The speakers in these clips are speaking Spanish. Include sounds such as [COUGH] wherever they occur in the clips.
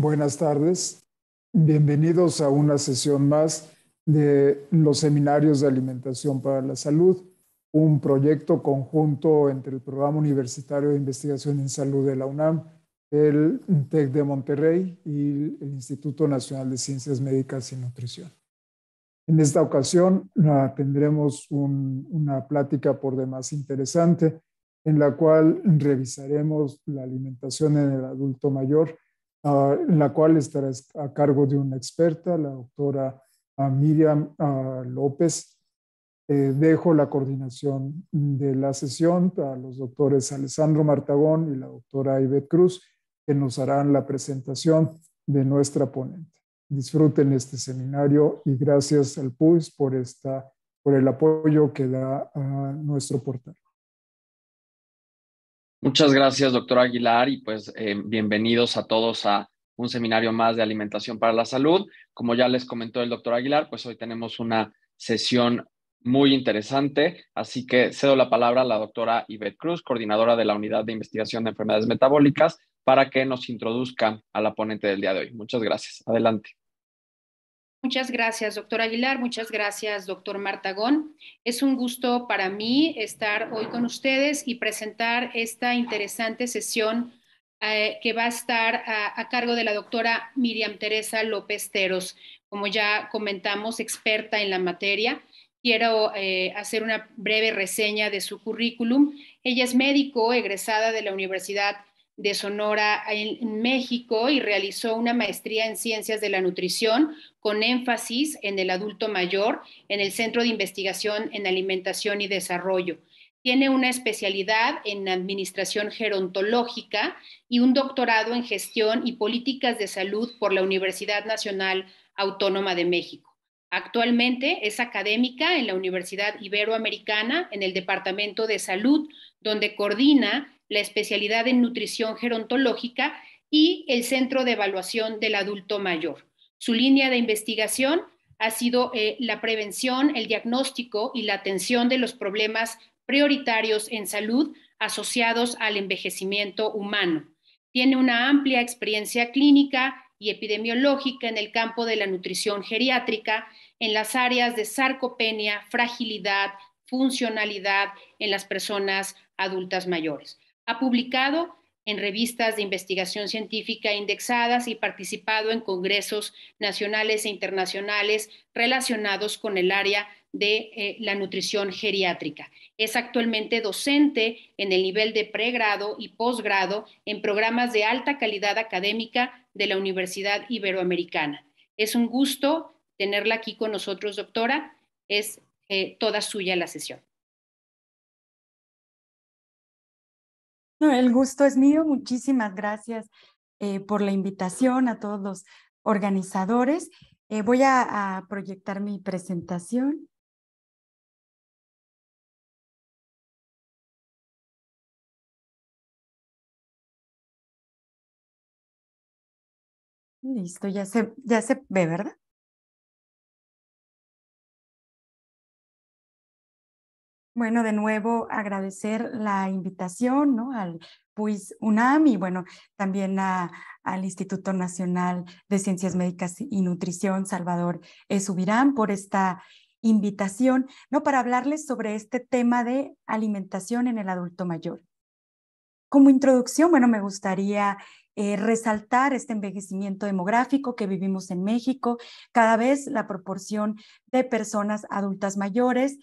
Buenas tardes. Bienvenidos a una sesión más de los seminarios de alimentación para la salud, un proyecto conjunto entre el Programa Universitario de Investigación en Salud de la UNAM, el TEC de Monterrey y el Instituto Nacional de Ciencias Médicas y Nutrición. En esta ocasión ah, tendremos una plática por demás interesante en la cual revisaremos la alimentación en el adulto mayor Ah, la cual estará a cargo de una experta, la doctora ah, Miriam ah, López. Eh, dejo la coordinación de la sesión a los doctores Alessandro Martagón y la doctora Ivette Cruz, que nos harán la presentación de nuestra ponente. Disfruten este seminario y gracias al PUIS por, por el apoyo que da a nuestro portal. Muchas gracias, doctor Aguilar, y pues eh, bienvenidos a todos a un seminario más de alimentación para la salud. Como ya les comentó el doctor Aguilar, pues hoy tenemos una sesión muy interesante, así que cedo la palabra a la doctora Yvette Cruz, coordinadora de la Unidad de Investigación de Enfermedades Metabólicas, para que nos introduzca a la ponente del día de hoy. Muchas gracias. Adelante. Muchas gracias, doctor Aguilar. Muchas gracias, doctor Martagón. Es un gusto para mí estar hoy con ustedes y presentar esta interesante sesión eh, que va a estar a, cargo de la doctora Miriam Teresa López Teros, como ya comentamos, experta en la materia. Quiero eh, hacer una breve reseña de su currículum. Ella es médico egresada de la Universidad de Sonora en México y realizó una maestría en ciencias de la nutrición con énfasis en el adulto mayor en el Centro de Investigación en Alimentación y Desarrollo. Tiene una especialidad en administración gerontológica y un doctorado en gestión y políticas de salud por la Universidad Nacional Autónoma de México. Actualmente es académica en la Universidad Iberoamericana en el Departamento de Salud, donde coordina la especialidad en nutrición gerontológica y el Centro de Evaluación del Adulto Mayor. Su línea de investigación ha sido eh, la prevención, el diagnóstico y la atención de los problemas prioritarios en salud asociados al envejecimiento humano. Tiene una amplia experiencia clínica y epidemiológica en el campo de la nutrición geriátrica, en las áreas de sarcopenia, fragilidad, funcionalidad en las personas adultas mayores. Ha publicado en revistas de investigación científica indexadas y participado en congresos nacionales e internacionales relacionados con el área de eh, la nutrición geriátrica. Es actualmente docente en el nivel de pregrado y posgrado en programas de alta calidad académica de la Universidad Iberoamericana. Es un gusto tenerla aquí con nosotros, doctora. Es eh, toda suya la sesión. No, el gusto es mío. Muchísimas gracias eh, por la invitación a todos los organizadores. Eh, voy a, a proyectar mi presentación. Listo, ya se, ya se ve, ¿verdad? Bueno, de nuevo agradecer la invitación ¿no? al PUIS UNAM y bueno, también al Instituto Nacional de Ciencias Médicas y Nutrición, Salvador Subirán, por esta invitación ¿no? para hablarles sobre este tema de alimentación en el adulto mayor. Como introducción, bueno, me gustaría eh, resaltar este envejecimiento demográfico que vivimos en México. Cada vez la proporción de personas adultas mayores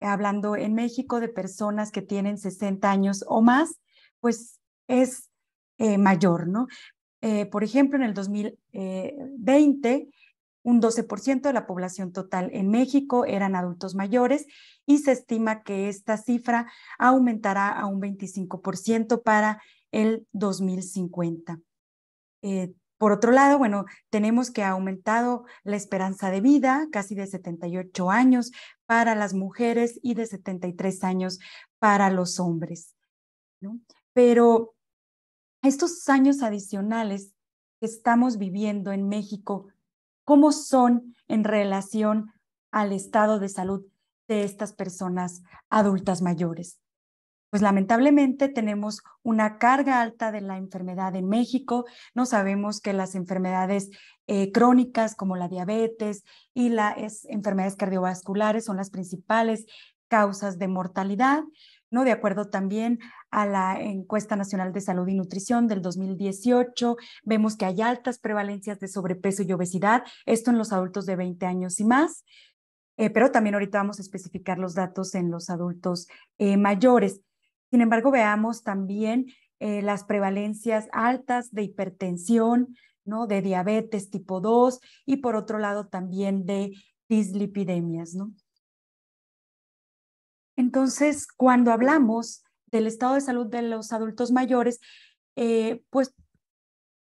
hablando en México de personas que tienen 60 años o más, pues es eh, mayor, ¿no? Eh, por ejemplo, en el 2020, eh, un 12% de la población total en México eran adultos mayores y se estima que esta cifra aumentará a un 25% para el 2050. Por otro lado, bueno, tenemos que ha aumentado la esperanza de vida, casi de 78 años para las mujeres y de 73 años para los hombres. ¿no? Pero estos años adicionales que estamos viviendo en México, ¿cómo son en relación al estado de salud de estas personas adultas mayores? pues lamentablemente tenemos una carga alta de la enfermedad en México. No sabemos que las enfermedades eh, crónicas como la diabetes y las enfermedades cardiovasculares son las principales causas de mortalidad. ¿no? De acuerdo también a la encuesta nacional de salud y nutrición del 2018, vemos que hay altas prevalencias de sobrepeso y obesidad, esto en los adultos de 20 años y más, eh, pero también ahorita vamos a especificar los datos en los adultos eh, mayores. Sin embargo, veamos también eh, las prevalencias altas de hipertensión, ¿no? de diabetes tipo 2 y por otro lado también de dislipidemias. Entonces, cuando hablamos del estado de salud de los adultos mayores, eh, pues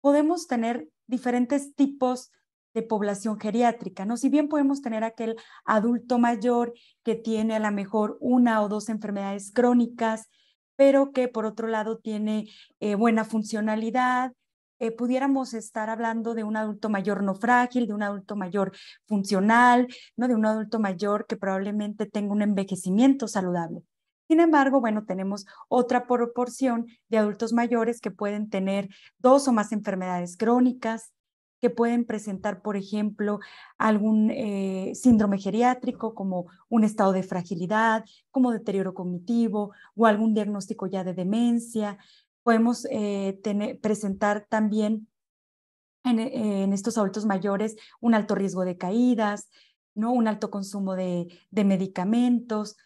podemos tener diferentes tipos de población geriátrica, ¿no? Si bien podemos tener aquel adulto mayor que tiene a lo mejor una o dos enfermedades crónicas, pero que por otro lado tiene eh, buena funcionalidad. Eh, pudiéramos estar hablando de un adulto mayor no frágil, de un adulto mayor funcional, ¿no? de un adulto mayor que probablemente tenga un envejecimiento saludable. Sin embargo, bueno, tenemos otra proporción de adultos mayores que pueden tener dos o más enfermedades crónicas, que pueden presentar, por ejemplo, algún eh, síndrome geriátrico como un estado de fragilidad, como deterioro cognitivo o algún diagnóstico ya de demencia. Podemos eh, presentar también eh, en, estos adultos mayores un alto riesgo de caídas, ¿no? un alto consumo de, medicamentos.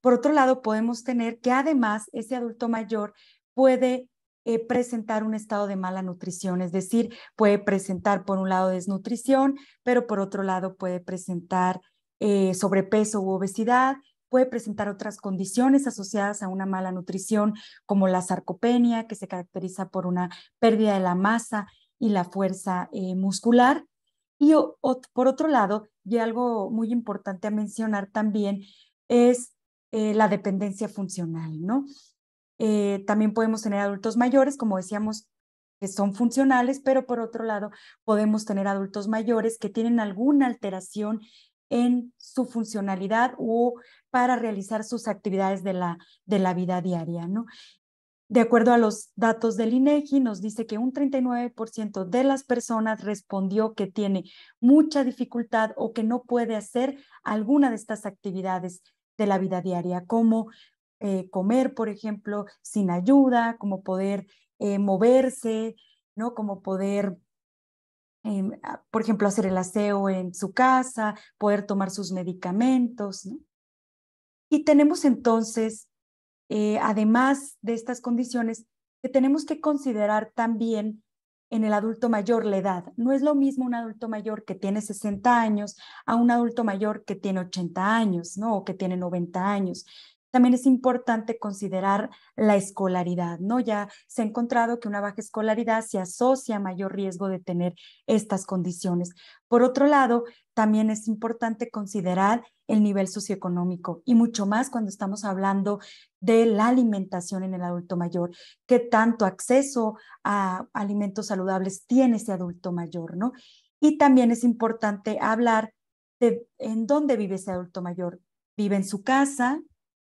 por otro lado, podemos tener que además ese adulto mayor puede eh, presentar un estado de mala nutrición, es decir, puede presentar por un lado desnutrición, pero por otro lado puede presentar eh, sobrepeso u obesidad, puede presentar otras condiciones asociadas a una mala nutrición, como la sarcopenia, que se caracteriza por una pérdida de la masa y la fuerza eh, muscular. Y por otro lado, y algo muy importante a mencionar también, es la dependencia funcional, ¿no? Eh, también podemos tener adultos mayores, como decíamos, que son funcionales, pero por otro lado podemos tener adultos mayores que tienen alguna alteración en su funcionalidad o para realizar sus actividades de la, de la vida diaria. ¿no? De acuerdo a los datos del INEGI, nos dice que un 39% de las personas respondió que tiene mucha dificultad o que no puede hacer alguna de estas actividades de la vida diaria, como eh, comer, por ejemplo, sin ayuda, como poder eh, moverse, ¿no? Como poder, em, por ejemplo, hacer el aseo en su casa, poder tomar sus medicamentos, ¿no? Y tenemos entonces, eh, además de estas condiciones, que tenemos que considerar también en el adulto mayor la edad. No es lo mismo un adulto mayor que tiene 60 años a un adulto mayor que tiene 80 años, ¿no? O que tiene 90 años también es importante considerar la escolaridad, ¿no? Ya se ha encontrado que una baja escolaridad se asocia a mayor riesgo de tener estas condiciones. Por otro lado, también es importante considerar el nivel socioeconómico y mucho más cuando estamos hablando de la alimentación en el adulto mayor, qué tanto acceso a alimentos saludables tiene ese adulto mayor, ¿no? Y también es importante hablar de en dónde vive ese adulto mayor. ¿Vive en su casa?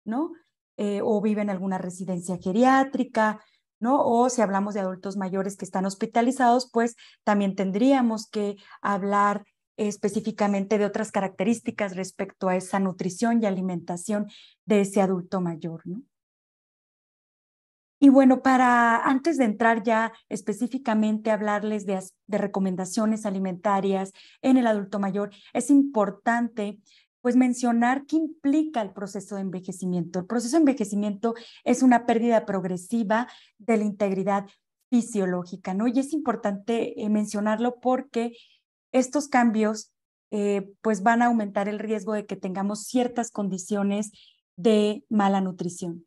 ¿no? Eh, o vive en alguna residencia geriátrica, ¿no? O si hablamos de adultos mayores que están hospitalizados, pues también tendríamos que hablar específicamente de otras características respecto a esa nutrición y alimentación de ese adulto mayor, ¿no? Y bueno, para antes de entrar ya específicamente a hablarles de, de recomendaciones alimentarias en el adulto mayor, es importante pues mencionar qué implica el proceso de envejecimiento. El proceso de envejecimiento es una pérdida progresiva de la integridad fisiológica, ¿no? Y es importante eh, mencionarlo porque estos cambios eh, pues van a aumentar el riesgo de que tengamos ciertas condiciones de mala nutrición.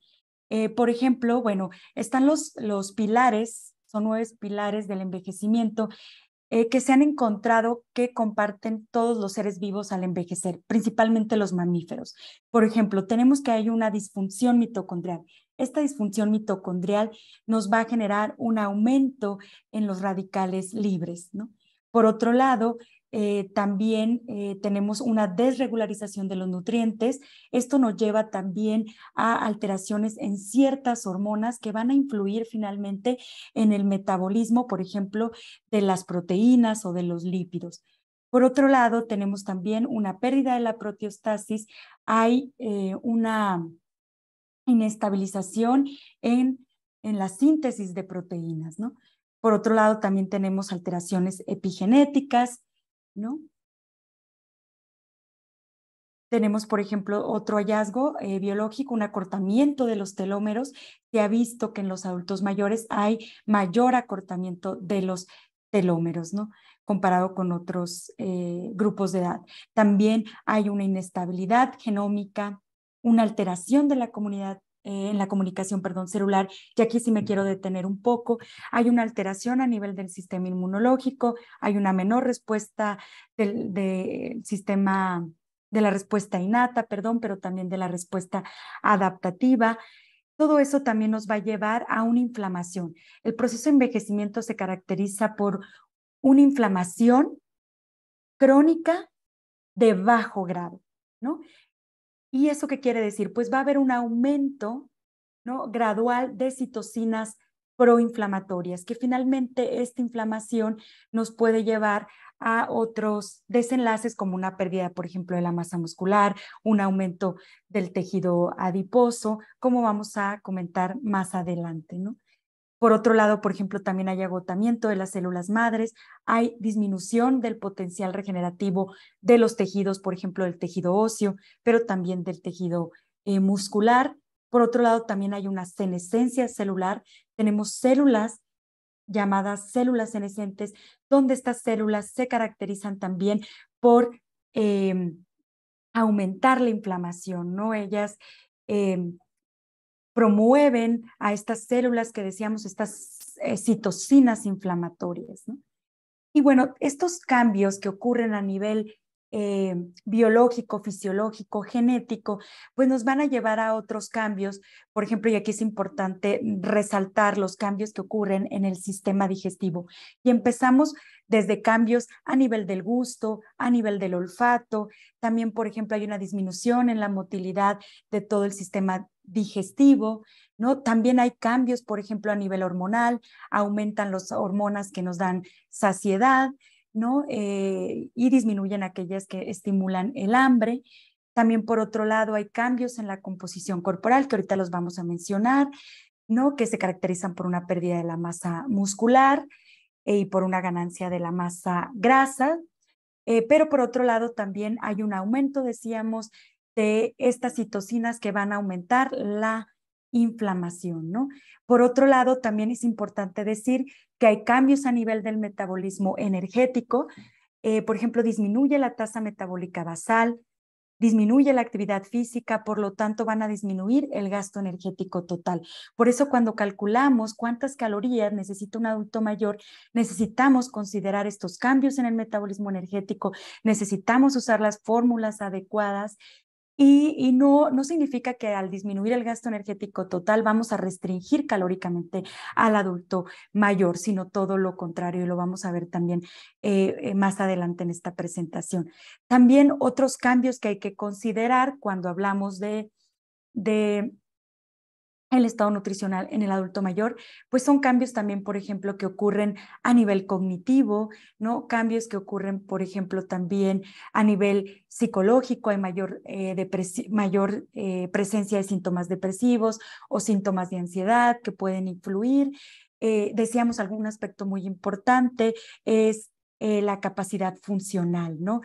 Eh, por ejemplo, bueno, están los, los pilares, son nueve pilares del envejecimiento, eh, que se han encontrado que comparten todos los seres vivos al envejecer, principalmente los mamíferos. Por ejemplo, tenemos que hay una disfunción mitocondrial. Esta disfunción mitocondrial nos va a generar un aumento en los radicales libres, Por otro lado, eh, también eh, tenemos una desregularización de los nutrientes. Esto nos lleva también a alteraciones en ciertas hormonas que van a influir finalmente en el metabolismo, por ejemplo, de las proteínas o de los lípidos. Por otro lado, tenemos también una pérdida de la proteostasis, hay eh, una inestabilización en, la síntesis de proteínas, Por otro lado, también tenemos alteraciones epigenéticas, ¿no? Tenemos, por ejemplo, otro hallazgo eh, biológico, un acortamiento de los telómeros. Se ha visto que en los adultos mayores hay mayor acortamiento de los telómeros, ¿no? Comparado con otros eh, grupos de edad. También hay una inestabilidad genómica, una alteración de la comunidad en la comunicación, perdón, celular, y aquí sí me quiero detener un poco, hay una alteración a nivel del sistema inmunológico, hay una menor respuesta del sistema de la respuesta innata, perdón, pero también de la respuesta adaptativa. Todo eso también nos va a llevar a una inflamación. El proceso de envejecimiento se caracteriza por una inflamación crónica de bajo grado, ¿no? ¿Y eso qué quiere decir? Pues va a haber un aumento gradual de citocinas proinflamatorias, que finalmente esta inflamación nos puede llevar a otros desenlaces como una pérdida, por ejemplo, de la masa muscular, un aumento del tejido adiposo, como vamos a comentar más adelante. ¿no? Por otro lado, por ejemplo, también hay agotamiento de las células madres, hay disminución del potencial regenerativo de los tejidos, por ejemplo, del tejido óseo, pero también del tejido eh, muscular. Por otro lado, también hay una senescencia celular. Tenemos células llamadas células senescentes, donde estas células se caracterizan también por em, aumentar la inflamación, ¿no? Ellas em, promueven a estas células que decíamos, estas eh, citocinas inflamatorias. Y bueno, estos cambios que ocurren a nivel eh, biológico, fisiológico, genético, pues nos van a llevar a otros cambios. Por ejemplo, y aquí es importante resaltar los cambios que ocurren en el sistema digestivo. Y empezamos desde cambios a nivel del gusto, a nivel del olfato. También, por ejemplo, hay una disminución en la motilidad de todo el sistema digestivo, ¿no? También hay cambios, por ejemplo, a nivel hormonal, aumentan las hormonas que nos dan saciedad, ¿no? Eh, y disminuyen aquellas que estimulan el hambre. También, por otro lado, hay cambios en la composición corporal, que ahorita los vamos a mencionar, ¿no? Que se caracterizan por una pérdida de la masa muscular, y por una ganancia de la masa grasa. Eh, pero por otro lado, también hay un aumento, decíamos, de estas citocinas que van a aumentar la inflamación, ¿no? Por otro lado, también es importante decir que hay cambios a nivel del metabolismo energético. Eh, por ejemplo, disminuye la tasa metabólica basal, disminuye la actividad física, por lo tanto van a disminuir el gasto energético total. Por eso cuando calculamos cuántas calorías necesita un adulto mayor, necesitamos considerar estos cambios en el metabolismo energético, necesitamos usar las fórmulas adecuadas y, no, no significa que al disminuir el gasto energético total vamos a restringir calóricamente al adulto mayor, sino todo lo contrario y lo vamos a ver también eh, eh, más adelante en esta presentación. También otros cambios que hay que considerar cuando hablamos de el estado nutricional en el adulto mayor, pues son cambios también, por ejemplo, que ocurren a nivel cognitivo, ¿no? Cambios que ocurren, por ejemplo, también a nivel psicológico, hay mayor, eh, mayor eh, presencia de síntomas depresivos o síntomas de ansiedad que pueden influir. Eh, decíamos algún aspecto muy importante es la capacidad funcional, ¿no?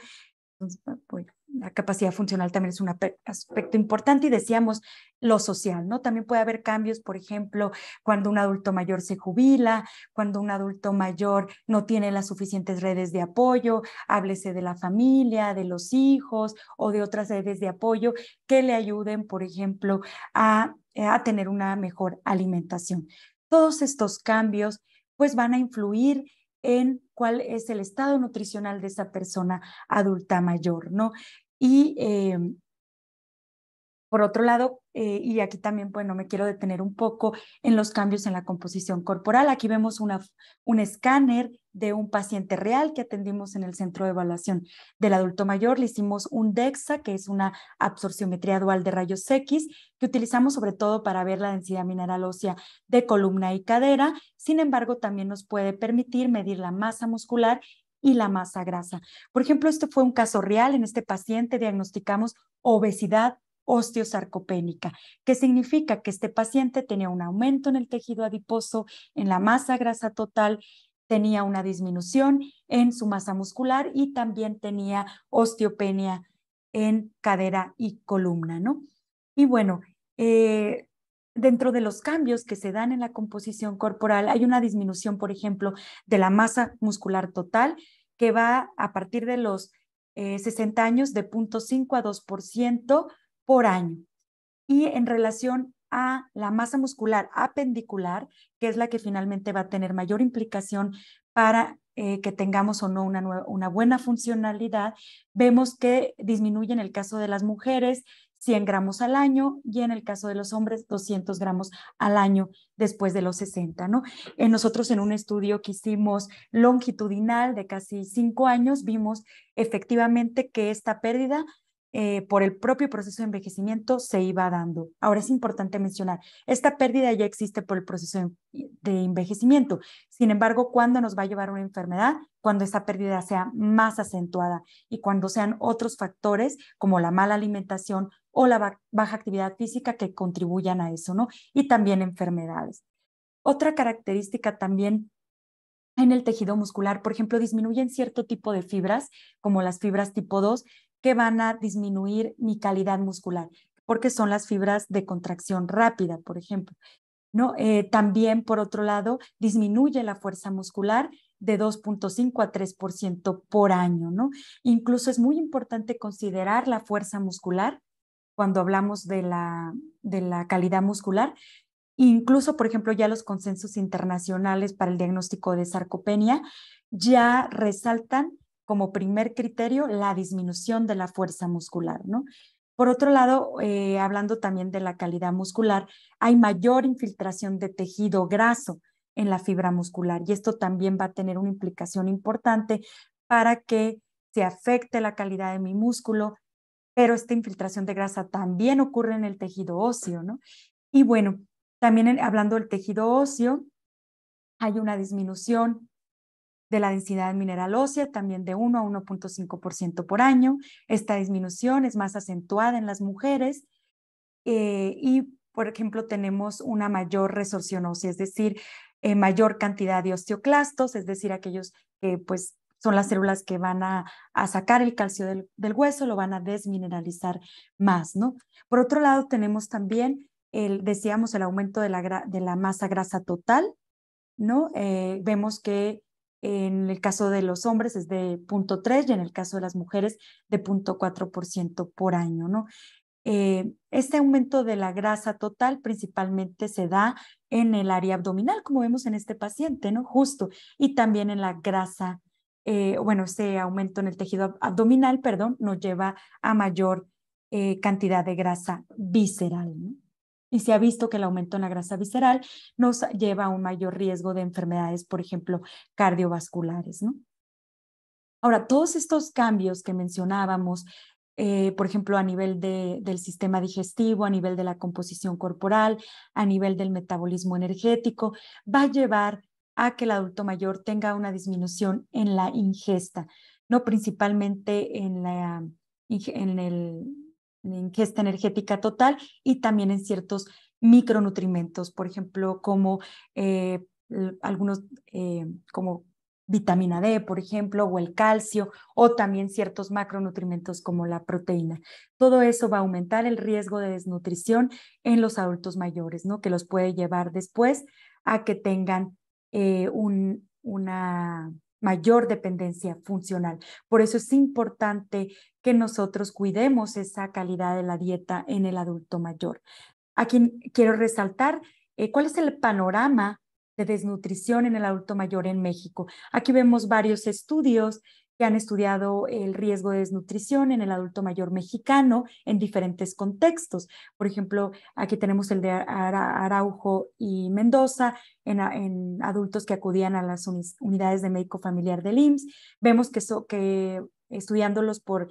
Entonces, bueno la capacidad funcional también es un aspecto importante y decíamos lo social, ¿no? También puede haber cambios, por ejemplo, cuando un adulto mayor se jubila, cuando un adulto mayor no tiene las suficientes redes de apoyo, háblese de la familia, de los hijos o de otras redes de apoyo que le ayuden, por ejemplo, a, tener una mejor alimentación. Todos estos cambios pues van a influir en cuál es el estado nutricional de esa persona adulta mayor, ¿no? Y eh, por otro lado, eh, y aquí también, bueno, me quiero detener un poco en los cambios en la composición corporal. Aquí vemos una, un escáner de un paciente real que atendimos en el Centro de Evaluación del Adulto Mayor. Le hicimos un DEXA, que es una absorciometría dual de rayos X, que utilizamos sobre todo para ver la densidad mineral ósea de columna y cadera. Sin embargo, también nos puede permitir medir la masa muscular y la masa grasa. Por ejemplo, este fue un caso real. En este paciente diagnosticamos obesidad osteosarcopénica, que significa que este paciente tenía un aumento en el tejido adiposo, en la masa grasa total, tenía una disminución en su masa muscular y también tenía osteopenia en cadera y columna, ¿no? Y bueno, eh, dentro de los cambios que se dan en la composición corporal, hay una disminución, por ejemplo, de la masa muscular total, que va a partir de los 60 eh, años de 0.5 a 2% por año. Y en relación a la masa muscular apendicular, que es la que finalmente va a tener mayor implicación para eh, que tengamos o no una, una buena funcionalidad, vemos que disminuye en el caso de las mujeres 100 gramos al año y en el caso de los hombres 200 gramos al año después de los 60, ¿no? En eh, nosotros en un estudio que hicimos longitudinal de casi 5 años vimos efectivamente que esta pérdida eh, por el propio proceso de envejecimiento se iba dando. Ahora es importante mencionar, esta pérdida ya existe por el proceso de envejecimiento. Sin embargo, ¿cuándo nos va a llevar una enfermedad? Cuando esta pérdida sea más acentuada y cuando sean otros factores como la mala alimentación o la baja actividad física que contribuyan a eso, ¿no? Y también enfermedades. Otra característica también en el tejido muscular, por ejemplo, disminuyen cierto tipo de fibras, como las fibras tipo 2, que van a disminuir mi calidad muscular, porque son las fibras de contracción rápida, por ejemplo. ¿No? Eh, también, por otro lado, disminuye la fuerza muscular de 2.5 a 3% por año. ¿no? Incluso es muy importante considerar la fuerza muscular cuando hablamos de la, de la calidad muscular. Incluso, por ejemplo, ya los consensos internacionales para el diagnóstico de sarcopenia ya resaltan como primer criterio la disminución de la fuerza muscular, ¿no? Por otro lado, eh, hablando también de la calidad muscular, hay mayor infiltración de tejido graso en la fibra muscular y esto también va a tener una implicación importante para que se afecte la calidad de mi músculo, pero esta infiltración de grasa también ocurre en el tejido óseo, ¿no? Y bueno, también hablando del tejido óseo, hay una disminución de la densidad mineral ósea, también de 1 a 1.5% por año. Esta disminución es más acentuada en las mujeres eh, y, por ejemplo, tenemos una mayor resorción ósea, es decir, eh, mayor cantidad de osteoclastos, es decir, aquellos que pues, son las células que van a, sacar el calcio del, hueso, lo van a desmineralizar más. ¿no? Por otro lado, tenemos también, el, decíamos, el aumento de la, de la masa grasa total. ¿no? Eh, vemos que en el caso de los hombres es de 0.3 y en el caso de las mujeres de 0.4% por año, ¿no? Eh, este aumento de la grasa total principalmente se da en el área abdominal, como vemos en este paciente, ¿no? Justo, y también en la grasa, eh, bueno, ese aumento en el tejido abdominal, perdón, nos lleva a mayor eh, cantidad de grasa visceral, ¿no? y se ha visto que el aumento en la grasa visceral nos lleva a un mayor riesgo de enfermedades, por ejemplo, cardiovasculares. ¿no? Ahora, todos estos cambios que mencionábamos, eh, por ejemplo, a nivel del sistema digestivo, a nivel de la composición corporal, a nivel del metabolismo energético, va a llevar a que el adulto mayor tenga una disminución en la ingesta, no principalmente en, la, en el ingesta energética total y también en ciertos micronutrimentos, por ejemplo, como eh, algunos, eh, como vitamina D, por ejemplo, o el calcio, o también ciertos macronutrimentos como la proteína. Todo eso va a aumentar el riesgo de desnutrición en los adultos mayores, ¿no? Que los puede llevar después a que tengan eh, un, una mayor dependencia funcional. Por eso es importante que nosotros cuidemos esa calidad de la dieta en el adulto mayor. Aquí quiero resaltar eh, cuál es el panorama de desnutrición en el adulto mayor en México. Aquí vemos varios estudios que han estudiado el riesgo de desnutrición en el adulto mayor mexicano en diferentes contextos. Por ejemplo, aquí tenemos el de Araujo y Mendoza en, adultos que acudían a las unidades de médico familiar del IMSS. Vemos que estudiándolos por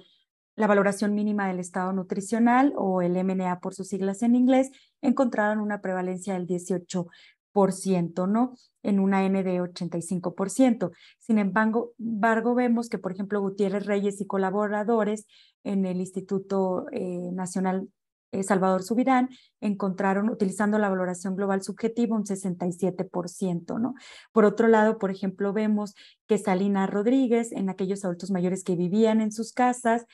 la valoración mínima del estado nutricional o el MNA por sus siglas en inglés, encontraron una prevalencia del 18%, ¿no? En una N de 85%. Sin embargo, vemos que, por ejemplo, Gutiérrez Reyes y colaboradores en el Instituto eh, Nacional eh, Salvador Subirán, encontraron, utilizando la valoración global subjetiva, un 67%, ¿no? Por otro lado, por ejemplo, vemos que Salina Rodríguez, en aquellos adultos mayores que vivían en sus casas,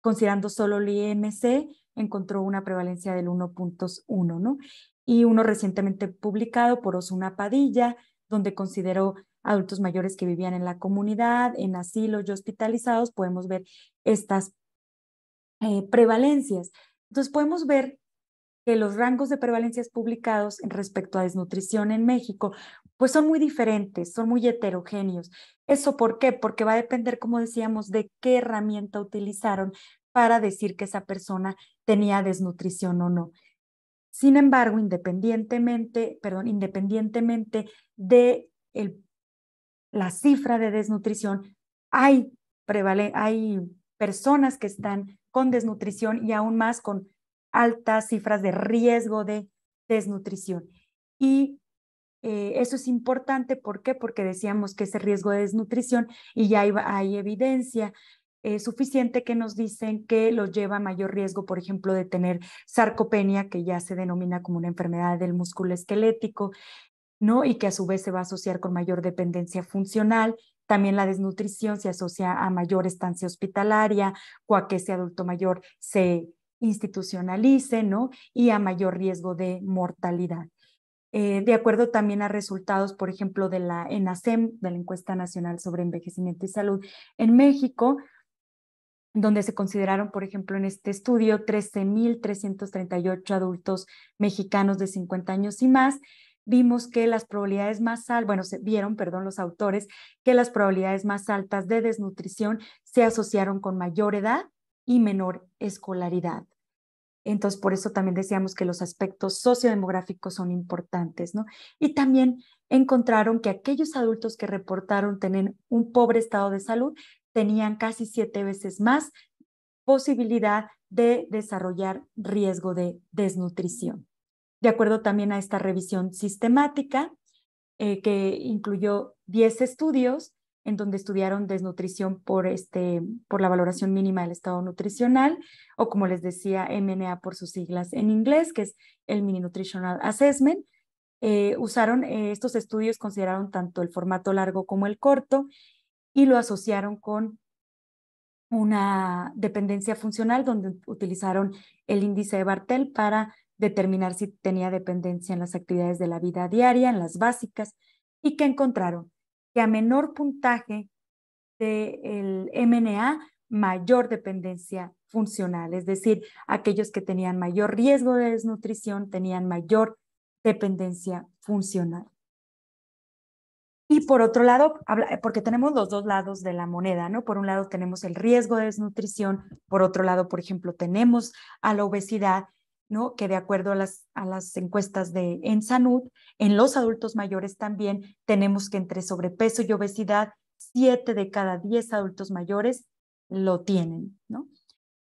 considerando solo el IMC, encontró una prevalencia del 1.1, ¿no? Y uno recientemente publicado por Osuna Padilla, donde consideró adultos mayores que vivían en la comunidad, en asilos y hospitalizados, podemos ver estas eh, prevalencias. Entonces podemos ver que los rangos de prevalencias publicados respecto a desnutrición en México pues son muy diferentes, son muy heterogéneos. ¿Eso por qué? Porque va a depender, como decíamos, de qué herramienta utilizaron para decir que esa persona tenía desnutrición o no. Sin embargo, independientemente, perdón, independientemente de el, la cifra de desnutrición, hay, prevale, hay personas que están con desnutrición y aún más con altas cifras de riesgo de desnutrición. Y eh, eso es importante, ¿por qué? Porque decíamos que ese riesgo de desnutrición y ya hay, evidencia eh, suficiente que nos dicen que lo lleva a mayor riesgo, por ejemplo, de tener sarcopenia, que ya se denomina como una enfermedad del músculo esquelético, ¿no? Y que a su vez se va a asociar con mayor dependencia funcional. También la desnutrición se asocia a mayor estancia hospitalaria o a que ese adulto mayor se institucionalice, ¿no? Y a mayor riesgo de mortalidad. Eh, de acuerdo también a resultados, por ejemplo, de la ENASEM, de la Encuesta Nacional sobre Envejecimiento y Salud en México, donde se consideraron, por ejemplo, en este estudio 13.338 adultos mexicanos de 50 años y más, vimos que las probabilidades más altas, bueno, se vieron, perdón, los autores, que las probabilidades más altas de desnutrición se asociaron con mayor edad y menor escolaridad. Entonces, por eso también decíamos que los aspectos sociodemográficos son importantes, ¿no? Y también encontraron que aquellos adultos que reportaron tener un pobre estado de salud tenían casi siete veces más posibilidad de desarrollar riesgo de desnutrición. De acuerdo también a esta revisión sistemática, eh, que incluyó 10 estudios, en donde estudiaron desnutrición por, este, por la valoración mínima del estado nutricional, o como les decía, MNA por sus siglas en inglés, que es el Mini Nutritional Assessment. Eh, usaron eh, estos estudios, consideraron tanto el formato largo como el corto y lo asociaron con una dependencia funcional donde utilizaron el índice de Bartel para determinar si tenía dependencia en las actividades de la vida diaria, en las básicas, y que encontraron que a menor puntaje del MNA, mayor dependencia funcional, es decir, aquellos que tenían mayor riesgo de desnutrición tenían mayor dependencia funcional. Y por otro lado, porque tenemos los dos lados de la moneda, ¿no? Por un lado tenemos el riesgo de desnutrición, por otro lado, por ejemplo, tenemos a la obesidad que de acuerdo a las, encuestas de en en los adultos mayores también tenemos que entre sobrepeso y obesidad, 7 de cada 10 adultos mayores lo tienen.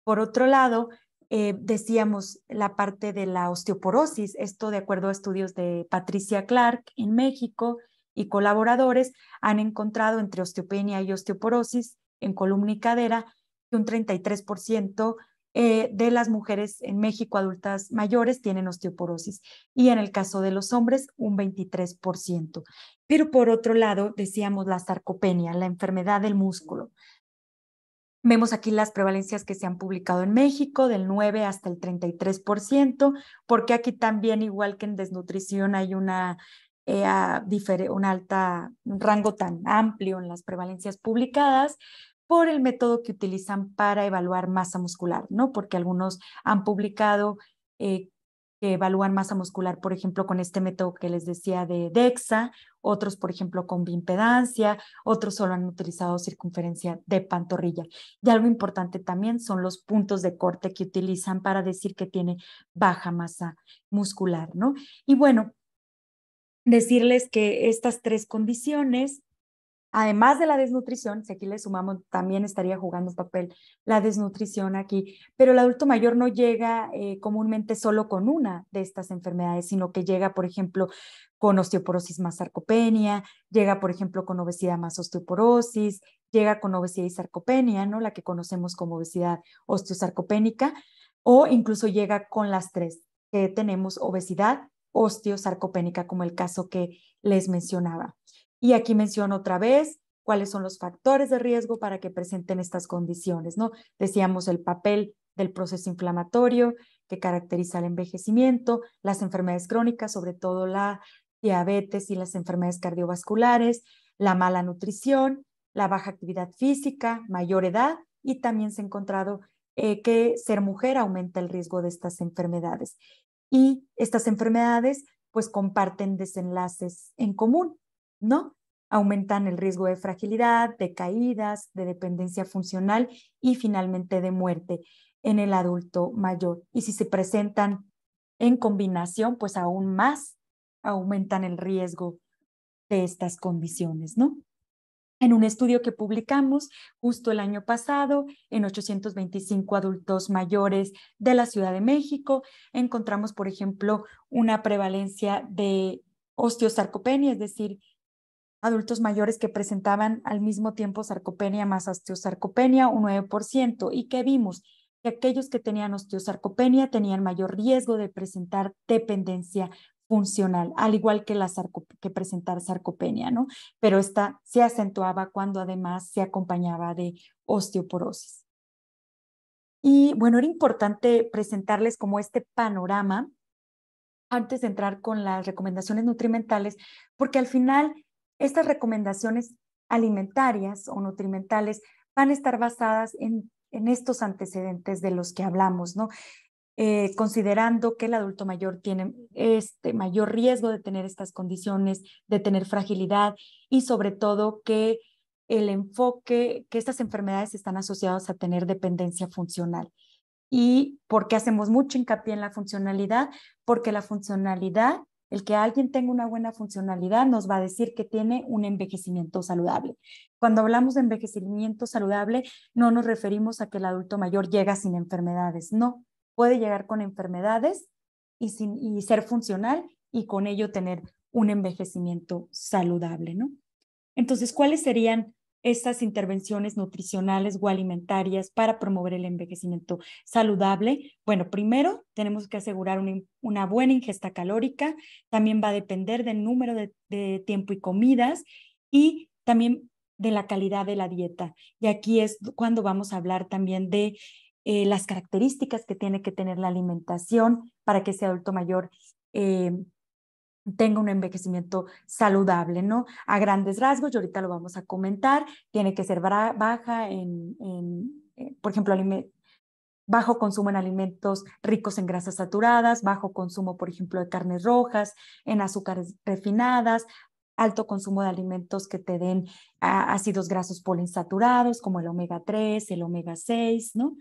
Por otro lado, eh, decíamos la parte de la osteoporosis, esto de acuerdo a estudios de Patricia Clark en México y colaboradores, han encontrado entre osteopenia y osteoporosis en columna y cadera que un 33% eh, de las mujeres en México adultas mayores tienen osteoporosis y en el caso de los hombres un 23%. Pero por otro lado, decíamos la sarcopenia, la enfermedad del músculo. Vemos aquí las prevalencias que se han publicado en México, del 9 hasta el 33%, porque aquí también, igual que en desnutrición, hay una eh, un alta rango tan amplio en las prevalencias publicadas, por el método que utilizan para evaluar masa muscular, ¿no? Porque algunos han publicado eh, que evalúan masa muscular, por ejemplo, con este método que les decía de DEXA, otros, por ejemplo, con bimpedancia, otros solo han utilizado circunferencia de pantorrilla. Y algo importante también son los puntos de corte que utilizan para decir que tiene baja masa muscular, ¿no? Y bueno, decirles que estas tres condiciones además de la desnutrición, si aquí le sumamos, también estaría jugando papel la desnutrición aquí, pero el adulto mayor no llega eh, comúnmente solo con una de estas enfermedades, sino que llega, por ejemplo, con osteoporosis más sarcopenia, llega, por ejemplo, con obesidad más osteoporosis, llega con obesidad y sarcopenia, ¿no? La que conocemos como obesidad osteosarcopénica, o incluso llega con las tres, que tenemos obesidad osteosarcopénica, como el caso que les mencionaba. Y aquí menciono otra vez cuáles son los factores de riesgo para que presenten estas condiciones, ¿no? Decíamos el papel del proceso inflamatorio que caracteriza el envejecimiento, las enfermedades crónicas, sobre todo la diabetes y las enfermedades cardiovasculares, la mala nutrición, la baja actividad física, mayor edad y también se ha encontrado eh, que ser mujer aumenta el riesgo de estas enfermedades. Y estas enfermedades pues comparten desenlaces en común, ¿no? Aumentan el riesgo de fragilidad, de caídas, de dependencia funcional y finalmente de muerte en el adulto mayor. Y si se presentan en combinación, pues aún más aumentan el riesgo de estas condiciones, ¿no? En un estudio que publicamos justo el año pasado en 825 adultos mayores de la Ciudad de México, encontramos, por ejemplo, una prevalencia de osteosarcopenia, es decir, adultos mayores que presentaban al mismo tiempo sarcopenia más osteosarcopenia, un 9%. ¿Y que vimos? Que aquellos que tenían osteosarcopenia tenían mayor riesgo de presentar dependencia funcional, al igual que, la que presentar sarcopenia, ¿no? Pero esta se acentuaba cuando además se acompañaba de osteoporosis. Y bueno, era importante presentarles como este panorama antes de entrar con las recomendaciones nutrimentales, porque al final estas recomendaciones alimentarias o nutrimentales van a estar basadas en, estos antecedentes de los que hablamos, ¿no? Eh, considerando que el adulto mayor tiene este mayor riesgo de tener estas condiciones, de tener fragilidad y sobre todo que el enfoque, que estas enfermedades están asociadas a tener dependencia funcional. ¿Y por qué hacemos mucho hincapié en la funcionalidad? Porque la funcionalidad el que alguien tenga una buena funcionalidad nos va a decir que tiene un envejecimiento saludable. Cuando hablamos de envejecimiento saludable, no nos referimos a que el adulto mayor llega sin enfermedades, no, puede llegar con enfermedades y, ser funcional y con ello tener un envejecimiento saludable, ¿no? Entonces, ¿cuáles serían estas intervenciones nutricionales o alimentarias para promover el envejecimiento saludable? Bueno, primero tenemos que asegurar una, buena ingesta calórica, también va a depender del número de, tiempo y comidas y también de la calidad de la dieta. Y aquí es cuando vamos a hablar también de eh, las características que tiene que tener la alimentación para que ese adulto mayor eh, tenga un envejecimiento saludable, ¿no? A grandes rasgos, y ahorita lo vamos a comentar, tiene que ser baja en, eh, por ejemplo, bajo consumo en alimentos ricos en grasas saturadas, bajo consumo, por ejemplo, de carnes rojas, en azúcares refinadas, alto consumo de alimentos que te den ácidos grasos poliinsaturados como el omega 3, el omega 6, ¿no?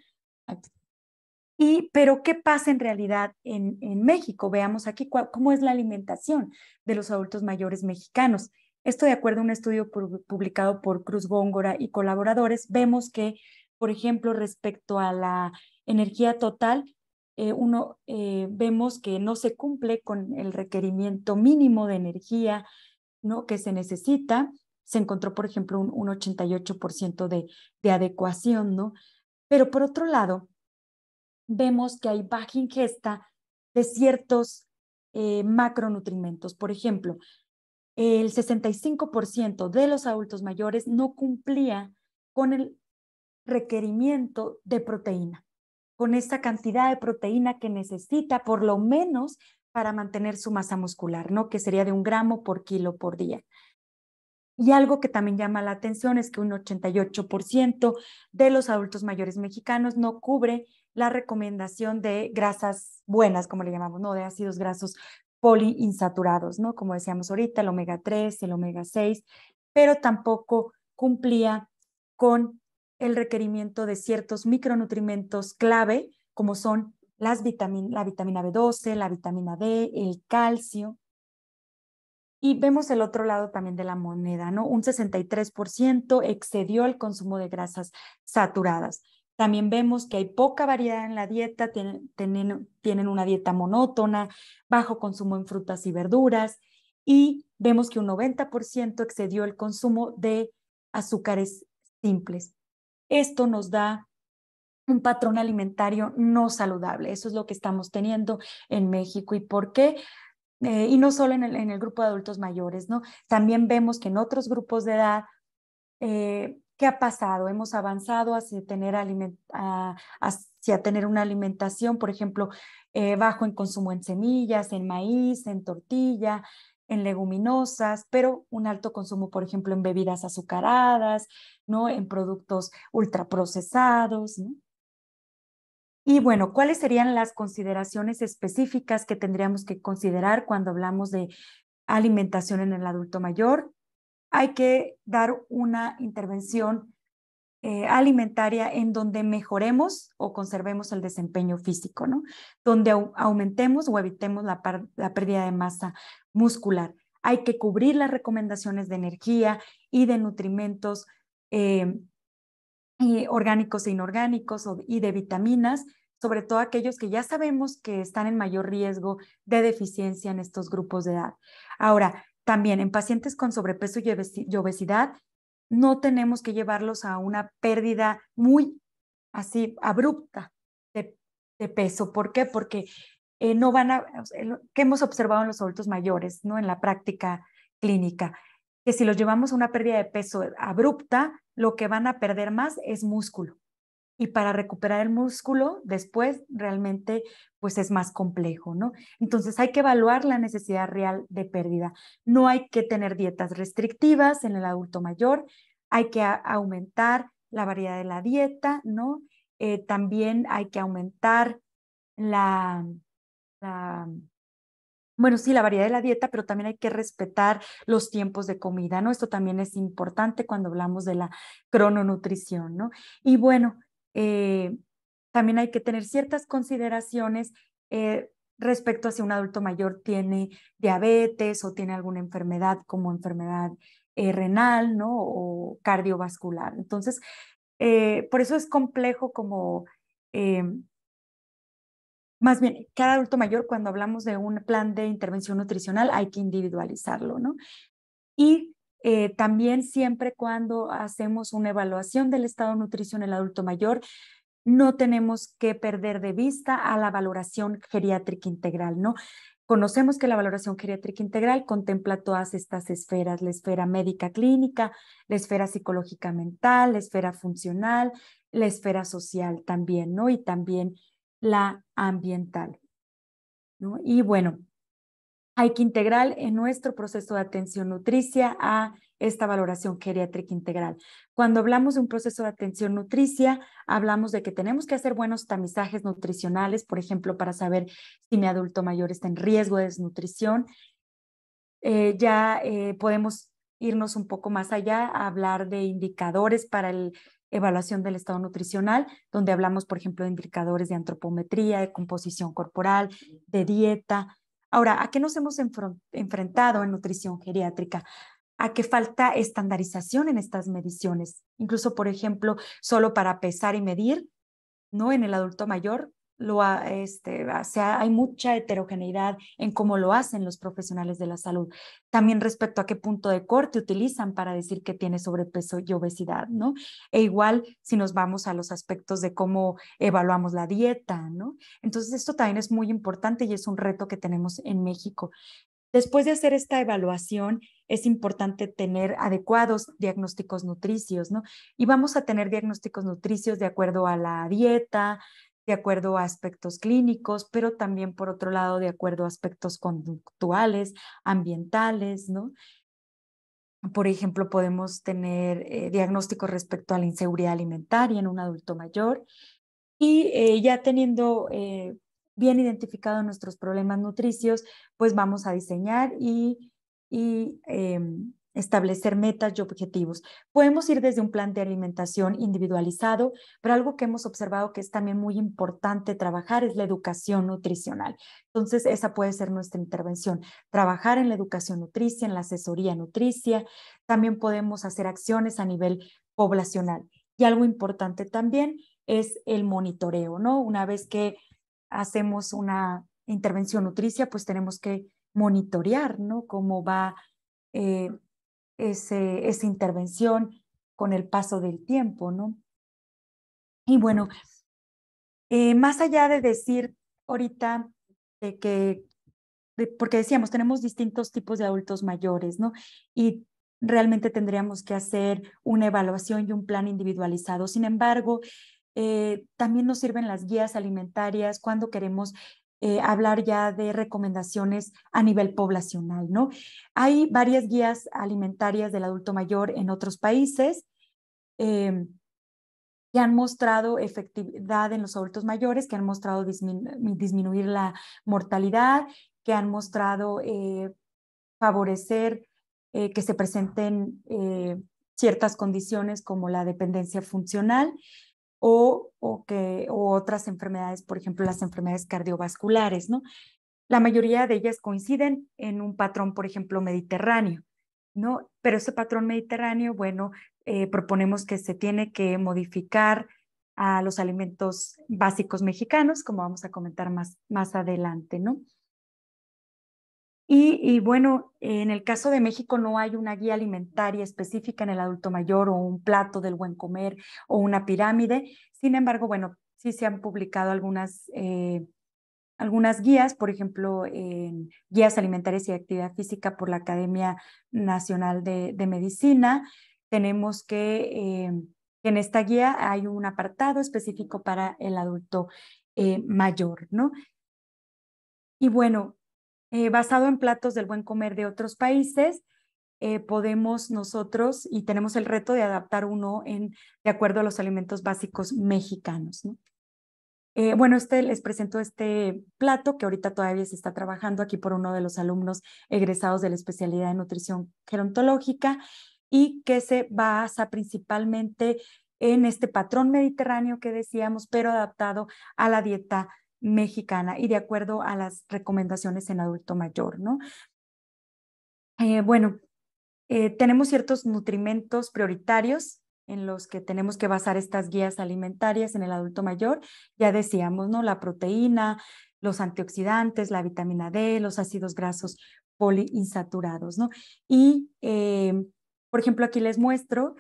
Y, pero, ¿qué pasa en realidad en, México? Veamos aquí cómo es la alimentación de los adultos mayores mexicanos. Esto de acuerdo a un estudio publicado por Cruz Góngora y colaboradores, vemos que, por ejemplo, respecto a la energía total, eh, uno eh, vemos que no se cumple con el requerimiento mínimo de energía que se necesita. Se encontró, por ejemplo, un, 88% de, de adecuación, ¿no? Pero por otro lado, vemos que hay baja ingesta de ciertos eh, macronutrimentos. Por ejemplo, el 65% de los adultos mayores no cumplía con el requerimiento de proteína, con esa cantidad de proteína que necesita por lo menos para mantener su masa muscular, ¿no? Que sería de un gramo por kilo por día. Y algo que también llama la atención es que un 88% de los adultos mayores mexicanos no cubre la recomendación de grasas buenas, como le llamamos, ¿no? De ácidos grasos poliinsaturados, ¿no? Como decíamos ahorita, el omega 3, el omega 6, pero tampoco cumplía con el requerimiento de ciertos micronutrientes clave, como son las la vitamina B12, la vitamina D, el calcio. Y vemos el otro lado también de la moneda, ¿no? Un 63% excedió el consumo de grasas saturadas. También vemos que hay poca variedad en la dieta, tienen, tienen, una dieta monótona, bajo consumo en frutas y verduras y vemos que un 90% excedió el consumo de azúcares simples. Esto nos da un patrón alimentario no saludable. Eso es lo que estamos teniendo en México. ¿Y por qué? Eh, y no solo en el, grupo de adultos mayores, ¿no? También vemos que en otros grupos de edad eh, ¿Qué ha pasado? Hemos avanzado hacia tener, ah, una alimentación, por ejemplo, eh, bajo en consumo en semillas, en maíz, en tortilla, en leguminosas, pero un alto consumo, por ejemplo, en bebidas azucaradas, ¿no? en productos ultraprocesados. ¿no? Y bueno, ¿cuáles serían las consideraciones específicas que tendríamos que considerar cuando hablamos de alimentación en el adulto mayor? hay que dar una intervención eh, alimentaria en donde mejoremos o conservemos el desempeño físico, ¿no? Donde aumentemos o evitemos la, pérdida de masa muscular. Hay que cubrir las recomendaciones de energía y de nutrimentos eh, orgánicos e inorgánicos y de vitaminas, sobre todo aquellos que ya sabemos que están en mayor riesgo de deficiencia en estos grupos de edad. Ahora, también en pacientes con sobrepeso y obesidad, no tenemos que llevarlos a una pérdida muy así abrupta de, peso. ¿Por qué? Porque eh, no van a, que hemos observado en los adultos mayores, ¿no? En la práctica clínica, que si los llevamos a una pérdida de peso abrupta, lo que van a perder más es músculo y para recuperar el músculo después realmente pues es más complejo, ¿no? Entonces hay que evaluar la necesidad real de pérdida. No hay que tener dietas restrictivas en el adulto mayor, hay que aumentar la variedad de la dieta, ¿no? Eh, también hay que aumentar la, la bueno, sí, la variedad de la dieta, pero también hay que respetar los tiempos de comida, ¿no? Esto también es importante cuando hablamos de la crononutrición, ¿no? Y bueno, eh, también hay que tener ciertas consideraciones eh, respecto a si un adulto mayor tiene diabetes o tiene alguna enfermedad como enfermedad eh, renal ¿no? o cardiovascular. Entonces, por eso es complejo como... más bien, cada adulto mayor, cuando hablamos de un plan de intervención nutricional, hay que individualizarlo, ¿no? Y eh, también siempre cuando hacemos una evaluación del estado de nutrición en el adulto mayor, no tenemos que perder de vista a la valoración geriátrica integral, ¿no? Conocemos que la valoración geriátrica integral contempla todas estas esferas, la esfera médica clínica, la esfera psicológica mental, la esfera funcional, la esfera social también, ¿no? Y también la ambiental, ¿no? Y bueno, hay que integrar en nuestro proceso de atención nutricia a esta valoración geriátrica integral. Cuando hablamos de un proceso de atención nutricia, hablamos de que tenemos que hacer buenos tamizajes nutricionales, por ejemplo, para saber si mi adulto mayor está en riesgo de desnutrición. Eh, ya eh, podemos irnos un poco más allá a hablar de indicadores para la evaluación del estado nutricional, donde hablamos, por ejemplo, de indicadores de antropometría, de composición corporal, de dieta, Ahora, ¿a qué nos hemos enfrentado en nutrición geriátrica? a qué falta estandarización en estas mediciones. Incluso, por ejemplo, solo para pesar y medir, ¿no? En el adulto mayor este, sea, hay mucha heterogeneidad en cómo lo hacen los profesionales de la salud. También respecto a qué punto de corte utilizan para decir que tiene sobrepeso y obesidad, ¿no? E igual si nos vamos a los aspectos de cómo evaluamos la dieta, ¿no? Entonces esto también es muy importante y es un reto que tenemos en México. Después de hacer esta evaluación, es importante tener adecuados diagnósticos nutricios, ¿no? Y vamos a tener diagnósticos nutricios de acuerdo a la dieta, de acuerdo a aspectos clínicos, pero también por otro lado de acuerdo a aspectos conductuales, ambientales, ¿no? Por ejemplo, podemos tener eh, diagnósticos respecto a la inseguridad alimentaria en un adulto mayor y eh, ya teniendo eh, bien identificados nuestros problemas nutricios, pues vamos a diseñar y, y em, establecer metas y objetivos. Podemos ir desde un plan de alimentación individualizado, pero algo que hemos observado que es también muy importante trabajar es la educación nutricional. Entonces, esa puede ser nuestra intervención, trabajar en la educación nutricia, en la asesoría nutricia. También podemos hacer acciones a nivel poblacional. Y algo importante también es el monitoreo, ¿no? Una vez que hacemos una intervención nutricia, pues tenemos que monitorear, ¿no? Cómo va eh, esa intervención con el paso del tiempo, ¿no? Y bueno, eh, más allá de decir ahorita que, porque decíamos, tenemos distintos tipos de adultos mayores, ¿no? Y realmente tendríamos que hacer una evaluación y un plan individualizado. Sin embargo, eh, también nos sirven las guías alimentarias cuando queremos eh, hablar ya de recomendaciones a nivel poblacional, ¿no? Hay varias guías alimentarias del adulto mayor en otros países. Em, que han mostrado efectividad en los adultos mayores, que han mostrado disminuir la mortalidad, que han mostrado eh, favorecer eh, que se presenten ciertas condiciones como la dependencia funcional o, que, otras enfermedades, por ejemplo, las enfermedades cardiovasculares, ¿no? La mayoría de ellas coinciden en un patrón, por ejemplo, mediterráneo, ¿no? Pero ese patrón mediterráneo, bueno, eh, proponemos que se tiene que modificar a los alimentos básicos mexicanos, como vamos a comentar más, más adelante, ¿no? Y, bueno, en el caso de México no hay una guía alimentaria específica en el adulto mayor o un plato del buen comer o una pirámide. Sin embargo, bueno, sí se han publicado algunas, eh, algunas guías, por ejemplo, guías alimentarias y actividad física por la Academia Nacional de, Medicina. Tenemos que eh, en esta guía hay un apartado específico para el adulto eh, mayor, ¿no? Y bueno, eh, basado en platos del buen comer de otros países, eh, podemos nosotros y tenemos el reto de adaptar uno en, de acuerdo a los alimentos básicos mexicanos. Eh, bueno, este, les presento este plato que ahorita todavía se está trabajando aquí por uno de los alumnos egresados de la especialidad de nutrición gerontológica y que se basa principalmente en este patrón mediterráneo que decíamos, pero adaptado a la dieta mexicana y de acuerdo a las recomendaciones en adulto mayor, ¿no? Eh, bueno, eh, tenemos ciertos nutrimentos prioritarios en los que tenemos que basar estas guías alimentarias en el adulto mayor. Ya decíamos, ¿no? La proteína, los antioxidantes, la vitamina D, los ácidos grasos poliinsaturados, ¿no? Y, eh, por ejemplo, aquí les muestro,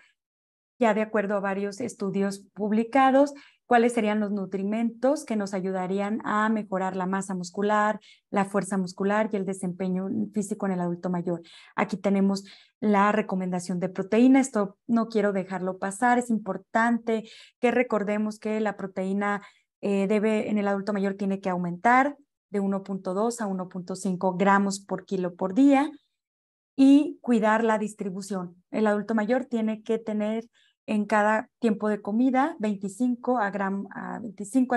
ya de acuerdo a varios estudios publicados, cuáles serían los nutrimentos que nos ayudarían a mejorar la masa muscular, la fuerza muscular y el desempeño físico en el adulto mayor. Aquí tenemos la recomendación de proteína. Esto no quiero dejarlo pasar. Es importante que recordemos que la proteína eh, debe en el adulto mayor tiene que aumentar de 1.2 a 1.5 gramos por kilo por día y cuidar la distribución. El adulto mayor tiene que tener en cada tiempo de comida 25 a, a a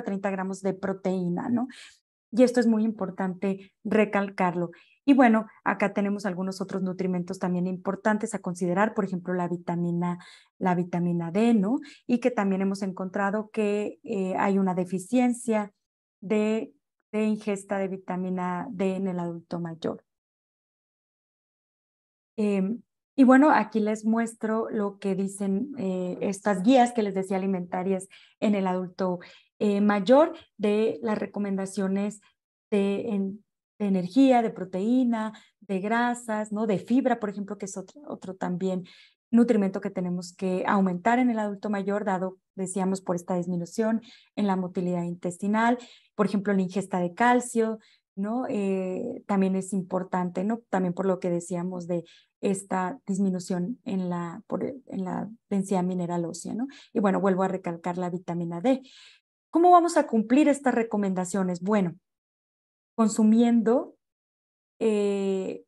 30 gramos de proteína, ¿no? Y esto es muy importante recalcarlo. Y bueno, acá tenemos algunos otros nutrimentos también importantes a considerar, por ejemplo, la vitamina, la vitamina D, ¿no? Y que también hemos encontrado que eh, hay una deficiencia de, ingesta de vitamina D en el adulto mayor. Em, y bueno, aquí les muestro lo que dicen eh, estas guías que les decía alimentarias en el adulto eh, mayor de las recomendaciones de, energía, de proteína, de grasas, ¿no? de fibra, por ejemplo, que es otro, otro también nutrimento que tenemos que aumentar en el adulto mayor, dado, decíamos, por esta disminución en la motilidad intestinal, por ejemplo, la ingesta de calcio, ¿no? Eh, también es importante, ¿no? También por lo que decíamos de esta disminución en la, e, en la densidad mineral ósea. ¿no? Y bueno, vuelvo a recalcar la vitamina D. ¿Cómo vamos a cumplir estas recomendaciones? Bueno, consumiendo eh,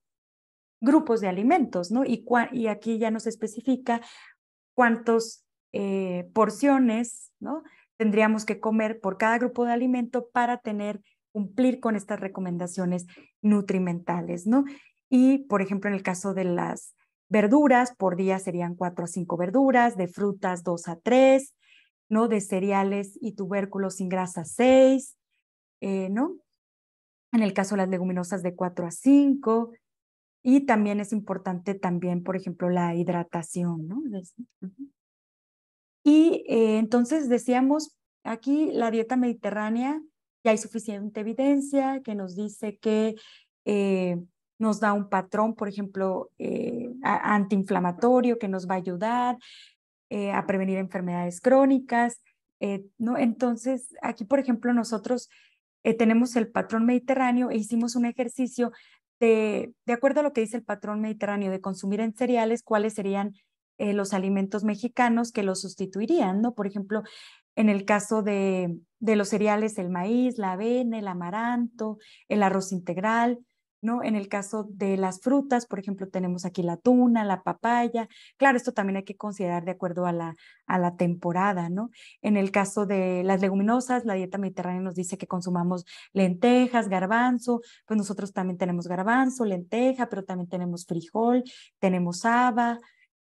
grupos de alimentos, ¿no? Y, y, aquí ya nos especifica cuántas eh, porciones, ¿no? Tendríamos que comer por cada grupo de alimento para tener cumplir con estas recomendaciones nutrimentales, ¿no? Y, por ejemplo, en el caso de las verduras, por día serían cuatro a cinco verduras, de frutas dos a tres, ¿no? De cereales y tubérculos sin grasa seis, eh, ¿no? En el caso de las leguminosas de cuatro a cinco. Y también es importante también, por ejemplo, la hidratación, ¿no? Y eh, entonces decíamos, aquí la dieta mediterránea, ya hay suficiente evidencia que nos dice que eh, nos da un patrón, por ejemplo, eh, antiinflamatorio que nos va a ayudar eh, a prevenir enfermedades crónicas. Eh, ¿no? Entonces, aquí, por ejemplo, nosotros tenemos el patrón mediterráneo e hicimos un ejercicio de, de acuerdo a lo que dice el patrón mediterráneo de consumir en cereales, cuáles serían los alimentos mexicanos que los sustituirían, ¿no? Por ejemplo, en el caso de, de los cereales, el maíz, la avena, el amaranto, el arroz integral, ¿no? En el caso de las frutas, por ejemplo, tenemos aquí la tuna, la papaya. Claro, esto también hay que considerar de acuerdo a la, a la temporada, ¿no? En el caso de las leguminosas, la dieta mediterránea nos dice que consumamos lentejas, garbanzo, pues nosotros también tenemos garbanzo, lenteja, pero también tenemos frijol, tenemos haba,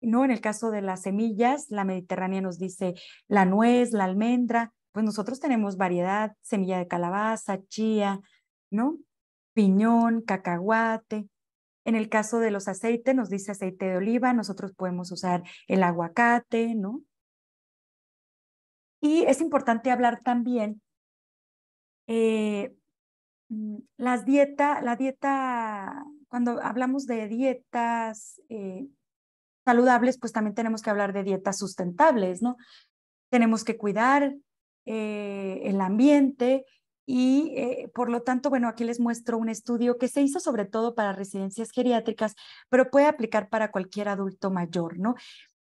¿no? En el caso de las semillas, la mediterránea nos dice la nuez, la almendra, pues nosotros tenemos variedad, semilla de calabaza, chía, ¿no? piñón, cacahuate. En el caso de los aceites, nos dice aceite de oliva, nosotros podemos usar el aguacate, ¿no? Y es importante hablar también eh, mm, las dietas, la dieta, cuando hablamos de dietas eh, saludables, pues también tenemos que hablar de dietas sustentables, ¿no? Tenemos que cuidar eh, el ambiente y eh, por lo tanto, bueno, aquí les muestro un estudio que se hizo sobre todo para residencias geriátricas, pero puede aplicar para cualquier adulto mayor, ¿no?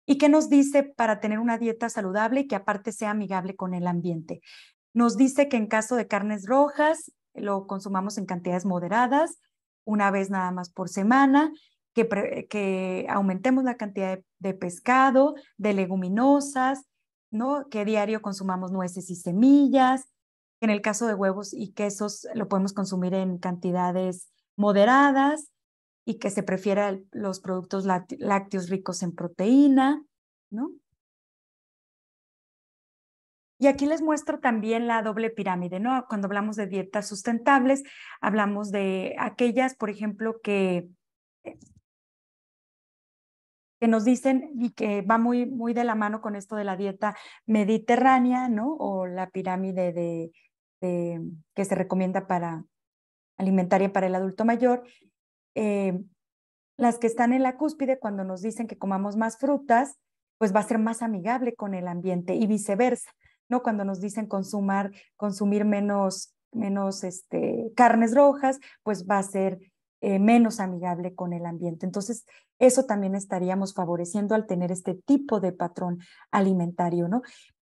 ¿Y qué nos dice para tener una dieta saludable y que aparte sea amigable con el ambiente? Nos dice que en caso de carnes rojas, lo consumamos en cantidades moderadas, una vez nada más por semana, que, que aumentemos la cantidad de, de pescado, de leguminosas, ¿no? que diario consumamos nueces y semillas, en el caso de huevos y quesos, lo podemos consumir en cantidades moderadas y que se prefieran los productos lácteos ricos en proteína, ¿no? Y aquí les muestro también la doble pirámide, ¿no? Cuando hablamos de dietas sustentables, hablamos de aquellas, por ejemplo, que, eh, que nos dicen y que va muy, muy de la mano con esto de la dieta mediterránea, ¿no? O la pirámide de este, que se recomienda para alimentaria para el adulto mayor. Eh, las que están en la cúspide, cuando nos dicen que comamos más frutas, pues va a ser más amigable con el ambiente y viceversa, ¿no? Cuando nos dicen consumar, consumir menos, menos este, carnes rojas, pues va a ser eh, menos amigable con el ambiente. Entonces, eso también estaríamos favoreciendo al tener este tipo de patrón alimentario, ¿no?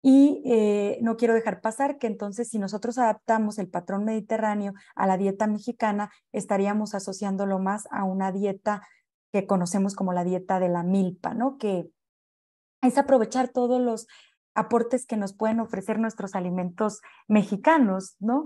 Y eh, no quiero dejar pasar que entonces si nosotros adaptamos el patrón mediterráneo a la dieta mexicana, estaríamos asociándolo más a una dieta que conocemos como la dieta de la milpa, ¿no? Que es aprovechar todos los aportes que nos pueden ofrecer nuestros alimentos mexicanos, ¿no?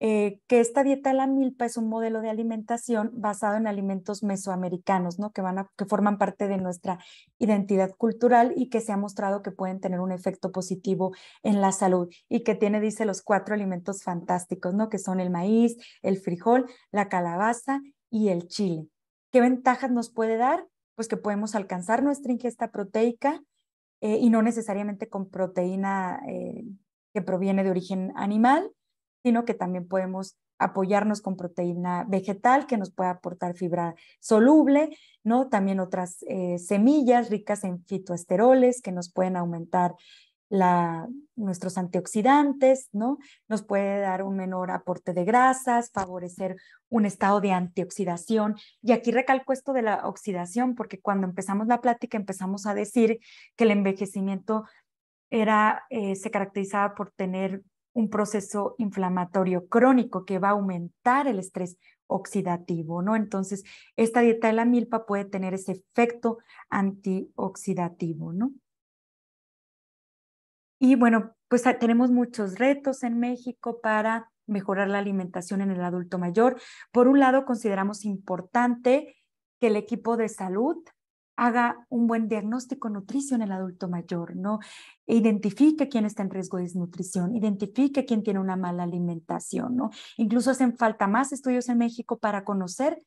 Eh, que esta dieta de la milpa es un modelo de alimentación basado en alimentos mesoamericanos, que, que forman parte de nuestra identidad cultural y que se ha mostrado que pueden tener un efecto positivo en la salud y que tiene, dice, los cuatro alimentos fantásticos, ¿no? que son el maíz, el frijol, la calabaza y el chile. ¿Qué ventajas nos puede dar? Pues que podemos alcanzar nuestra ingesta proteica eh, y no necesariamente con proteína eh, que proviene de origen animal sino que también podemos apoyarnos con proteína vegetal que nos puede aportar fibra soluble, ¿no? También otras eh, semillas ricas en fitoesteroles que nos pueden aumentar la, nuestros antioxidantes, ¿no? Nos puede dar un menor aporte de grasas, favorecer un estado de antioxidación. Y aquí recalco esto de la oxidación, porque cuando empezamos la plática empezamos a decir que el envejecimiento era, eh, se caracterizaba por tener un proceso inflamatorio crónico que va a aumentar el estrés oxidativo, ¿no? Entonces, esta dieta de la milpa puede tener ese efecto antioxidativo, ¿no? Y bueno, pues ah, tenemos muchos retos en México para mejorar la alimentación en el adulto mayor. Por un lado, consideramos importante que el equipo de salud haga un buen diagnóstico nutrición en el adulto mayor, ¿no? Identifique quién está en riesgo de desnutrición, identifique quién tiene una mala alimentación, ¿no? Incluso hacen falta más estudios en México para conocer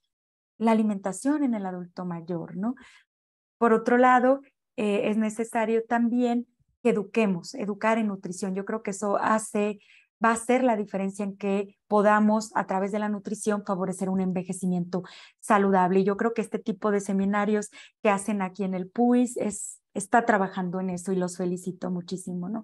la alimentación en el adulto mayor, ¿no? Por otro lado, eh, es necesario también que eduquemos, educar en nutrición. Yo creo que eso hace va a ser la diferencia en que podamos a través de la nutrición favorecer un envejecimiento saludable. Y yo creo que este tipo de seminarios que hacen aquí en el PUIS está trabajando en eso y los felicito muchísimo, ¿no?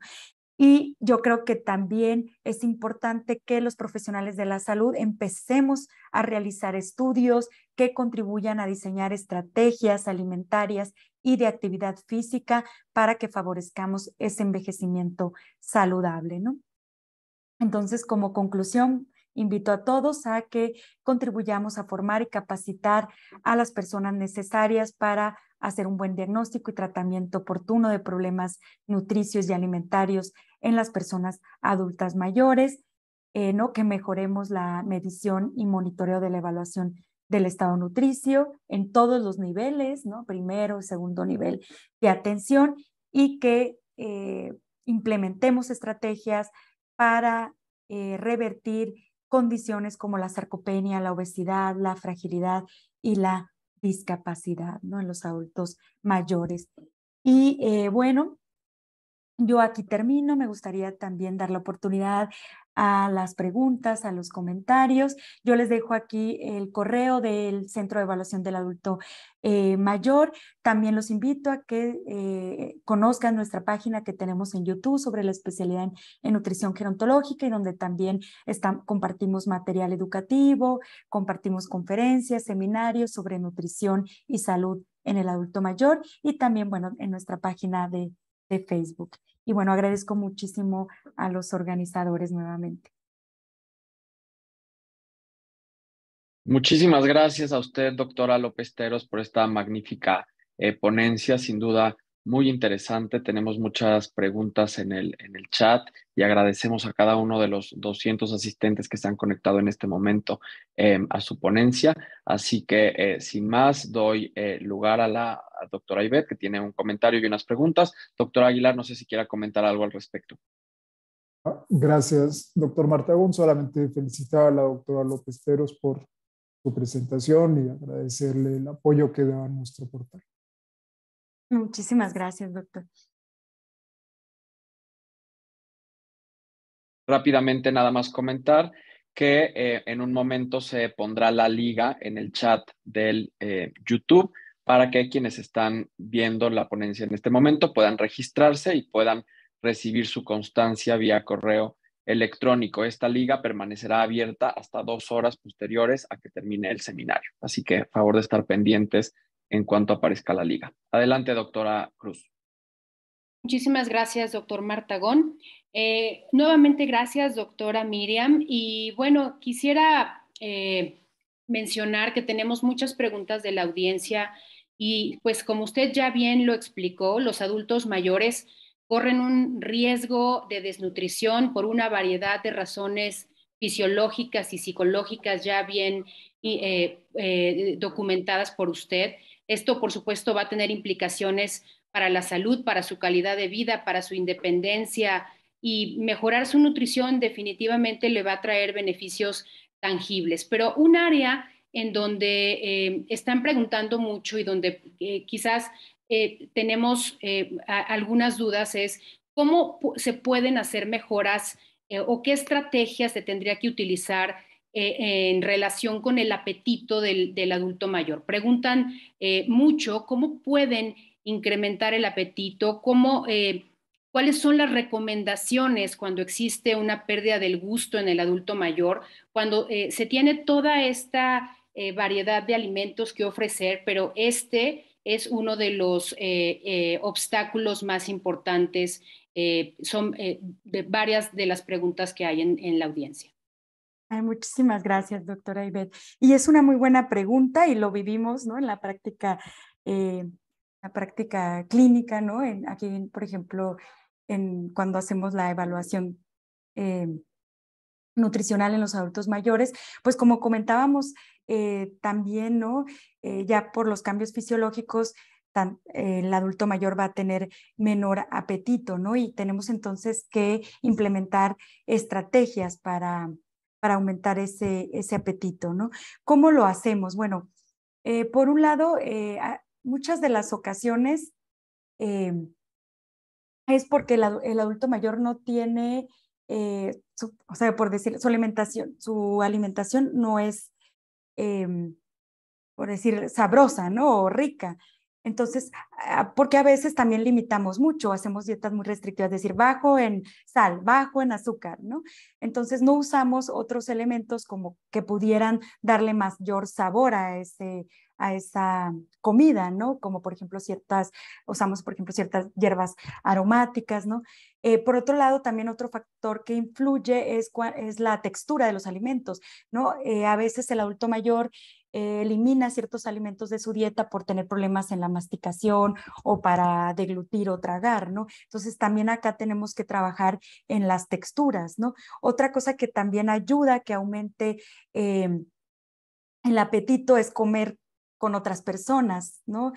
Y yo creo que también es importante que los profesionales de la salud empecemos a realizar estudios que contribuyan a diseñar estrategias alimentarias y de actividad física para que favorezcamos ese envejecimiento saludable, ¿no? Entonces, como conclusión, invito a todos a que contribuyamos a formar y capacitar a las personas necesarias para hacer un buen diagnóstico y tratamiento oportuno de problemas nutricios y alimentarios en las personas adultas mayores, eh, que mejoremos la medición y monitoreo de la evaluación del estado nutricio en todos los niveles, ¿no? primero y segundo nivel de atención, y que eh, implementemos estrategias para eh, revertir condiciones como la sarcopenia, la obesidad, la fragilidad y la discapacidad ¿no? en los adultos mayores. Y eh, bueno, yo aquí termino, me gustaría también dar la oportunidad a las preguntas, a los comentarios. Yo les dejo aquí el correo del Centro de Evaluación del Adulto eh, Mayor. También los invito a que eh, conozcan nuestra página que tenemos en YouTube sobre la especialidad en, nutrición gerontológica y donde también compartimos material educativo, compartimos conferencias, seminarios sobre nutrición y salud en el adulto mayor y también, bueno, en nuestra página de Facebook. Y bueno, agradezco muchísimo a los organizadores nuevamente. Muchísimas gracias a usted, doctora López Teros, por esta magnífica eh, ponencia, sin duda muy interesante. Tenemos muchas preguntas en el, en el chat y agradecemos a cada uno de los 200 asistentes que se han conectado en este momento eh, a su ponencia. Así que, eh, sin más, doy lugar a la a doctora Ivet, que tiene un comentario y unas preguntas. Doctora Aguilar, no sé si quiera comentar algo al respecto. Ah, gracias, doctor Martagón. Solamente felicitar a la doctora López Peros por su presentación y agradecerle el apoyo que da a nuestro portal. Muchísimas gracias, doctor. Rápidamente, nada más comentar que eh, en un momento se pondrá la liga en el chat del eh, YouTube para que quienes están viendo la ponencia en este momento puedan registrarse y puedan recibir su constancia vía correo electrónico. Esta liga permanecerá abierta hasta dos horas posteriores a que termine el seminario. Así que a favor de estar pendientes en cuanto aparezca la liga. Adelante, doctora Cruz. Muchísimas gracias, doctor Martagón. Eh, nuevamente, gracias, doctora Miriam. Y bueno, quisiera eh, mencionar que tenemos muchas preguntas de la audiencia y pues como usted ya bien lo explicó, los adultos mayores corren un riesgo de desnutrición por una variedad de razones fisiológicas y psicológicas ya bien eh, eh, documentadas por usted. Esto, por supuesto, va a tener implicaciones para la salud, para su calidad de vida, para su independencia y mejorar su nutrición definitivamente le va a traer beneficios tangibles. Pero un área en donde eh, están preguntando mucho y donde eh, quizás eh, tenemos algunas dudas es cómo se pueden hacer mejoras o qué estrategias se tendría que utilizar en relación con el apetito del, adulto mayor. Preguntan mucho cómo pueden incrementar el apetito, cómo cuáles son las recomendaciones cuando existe una pérdida del gusto en el adulto mayor, cuando eh, se tiene toda esta eh, variedad de alimentos que ofrecer, pero este es uno de los eh, obstáculos más importantes. son varias de las preguntas que hay en, la audiencia. muchísimas gracias, doctora Ivette. Y es una muy buena pregunta y lo vivimos ¿no? en la práctica, la práctica clínica, ¿no? aquí, por ejemplo, cuando hacemos la evaluación eh, nutricional en los adultos mayores, pues como comentábamos eh, también, ¿no? Eh, ya por los cambios fisiológicos, el adulto mayor va a tener menor apetito, ¿no? Y tenemos entonces que implementar estrategias para, para aumentar ese, ese apetito, ¿no? ¿Cómo lo hacemos? Bueno, por un lado, muchas de las ocasiones es porque el, adulto mayor no tiene, eh, o sea, por decir, su alimentación, su alimentación no es, em, por decir, sabrosa, ¿no? O rica. Entonces, ah, porque a veces también limitamos mucho, hacemos dietas muy restrictivas, es decir, bajo en sal, bajo en azúcar, ¿no? Entonces, no usamos otros elementos como que pudieran darle mayor sabor a esa comida, ¿no? Como por ejemplo ciertas, usamos por ejemplo ciertas hierbas aromáticas, ¿no? Eh, por otro lado, también otro factor que influye es, es la textura de los alimentos, ¿no? Eh, a veces el adulto mayor eh, elimina ciertos alimentos de su dieta por tener problemas en la masticación o para deglutir o tragar, ¿no? Entonces también acá tenemos que trabajar en las texturas, ¿no? Otra cosa que también ayuda que aumente em, el apetito es comer con otras personas, ¿no?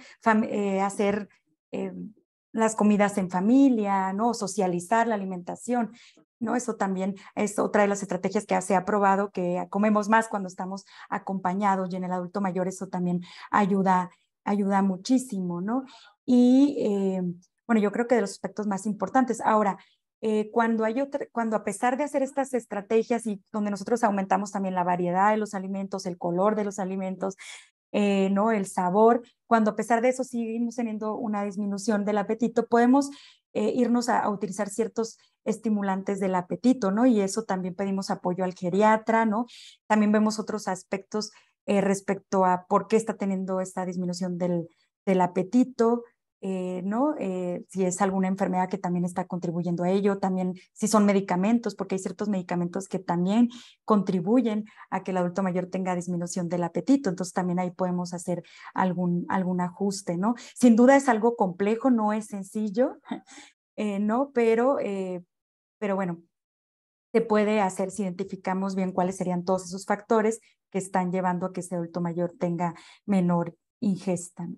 Eh, hacer em, las comidas en familia, ¿no? Socializar la alimentación, ¿no? Eso también es otra de las estrategias que se ha probado, que comemos más cuando estamos acompañados y en el adulto mayor eso también ayuda, ayuda muchísimo, ¿no? Y eh, bueno, yo creo que de los aspectos más importantes. Ahora, eh, cuando, hay otra, cuando a pesar de hacer estas estrategias y donde nosotros aumentamos también la variedad de los alimentos, el color de los alimentos, eh, ¿no? el sabor, cuando a pesar de eso seguimos teniendo una disminución del apetito, podemos eh, irnos a, utilizar ciertos estimulantes del apetito, ¿no? Y eso también pedimos apoyo al geriatra, ¿no? También vemos otros aspectos eh, respecto a por qué está teniendo esta disminución del apetito, eh, ¿no? Eh, si es alguna enfermedad que también está contribuyendo a ello, también si son medicamentos, porque hay ciertos medicamentos que también contribuyen a que el adulto mayor tenga disminución del apetito, entonces también ahí podemos hacer algún, ajuste, ¿no? Sin duda es algo complejo, no es sencillo, [LAUGHS] eh, ¿no? Pero, pero bueno, se puede hacer si identificamos bien cuáles serían todos esos factores que están llevando a que ese adulto mayor tenga menor ingesta.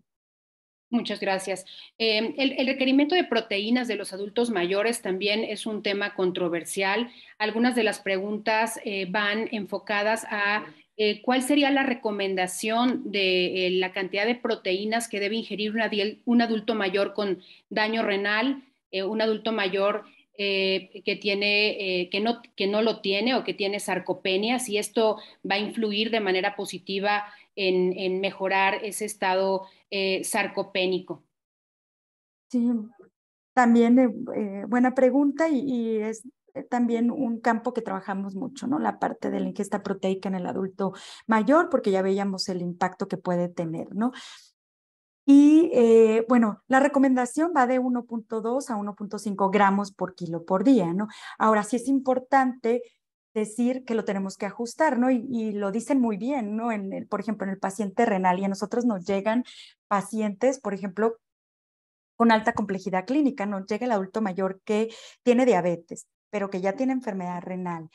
Muchas gracias. Eh, el, requerimiento de proteínas de los adultos mayores también es un tema controversial. Algunas de las preguntas eh, van enfocadas a eh, cuál sería la recomendación de la cantidad de proteínas que debe ingerir un adulto mayor con daño renal, un adulto mayor eh, que, tiene, eh, que, no, que no lo tiene o que tiene sarcopenia si esto va a influir de manera positiva en, mejorar ese estado eh, sarcopénico. Sí, también buena pregunta y, y es también un campo que trabajamos mucho, ¿no? La parte de la ingesta proteica en el adulto mayor, porque ya veíamos el impacto que puede tener, ¿no? Y eh, bueno, la recomendación va de 1.2 a 1.5 gramos por kilo por día, ¿no? Ahora sí es importante decir que lo tenemos que ajustar, ¿no? Y, lo dicen muy bien, ¿no? En el, por ejemplo, en el paciente renal y a nosotros nos llegan pacientes, por ejemplo, con alta complejidad clínica, no llega el adulto mayor que tiene diabetes, pero que ya tiene enfermedad renal,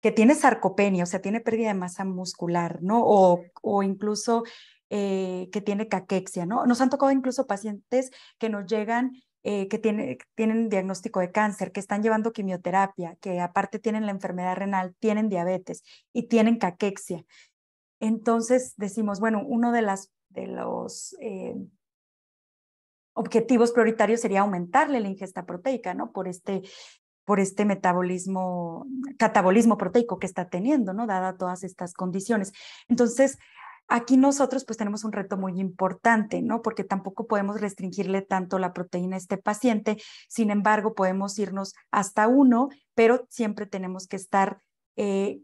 que tiene sarcopenia, o sea, tiene pérdida de masa muscular, ¿no? O, o incluso eh, que tiene caquexia, ¿no? Nos han tocado incluso pacientes que nos llegan eh, que tienen diagnóstico de cáncer, que están llevando quimioterapia, que aparte tienen la enfermedad renal, tienen diabetes y tienen caquexia. Entonces decimos, bueno, uno de, los eh, objetivos prioritarios sería aumentarle la ingesta proteica, ¿no? Por este, por este metabolismo, catabolismo proteico que está teniendo, ¿no? Dada todas estas condiciones. Entonces, Aquí nosotros pues tenemos un reto muy importante, ¿no? Porque tampoco podemos restringirle tanto la proteína a este paciente, sin embargo podemos irnos hasta uno, pero siempre tenemos que estar eh,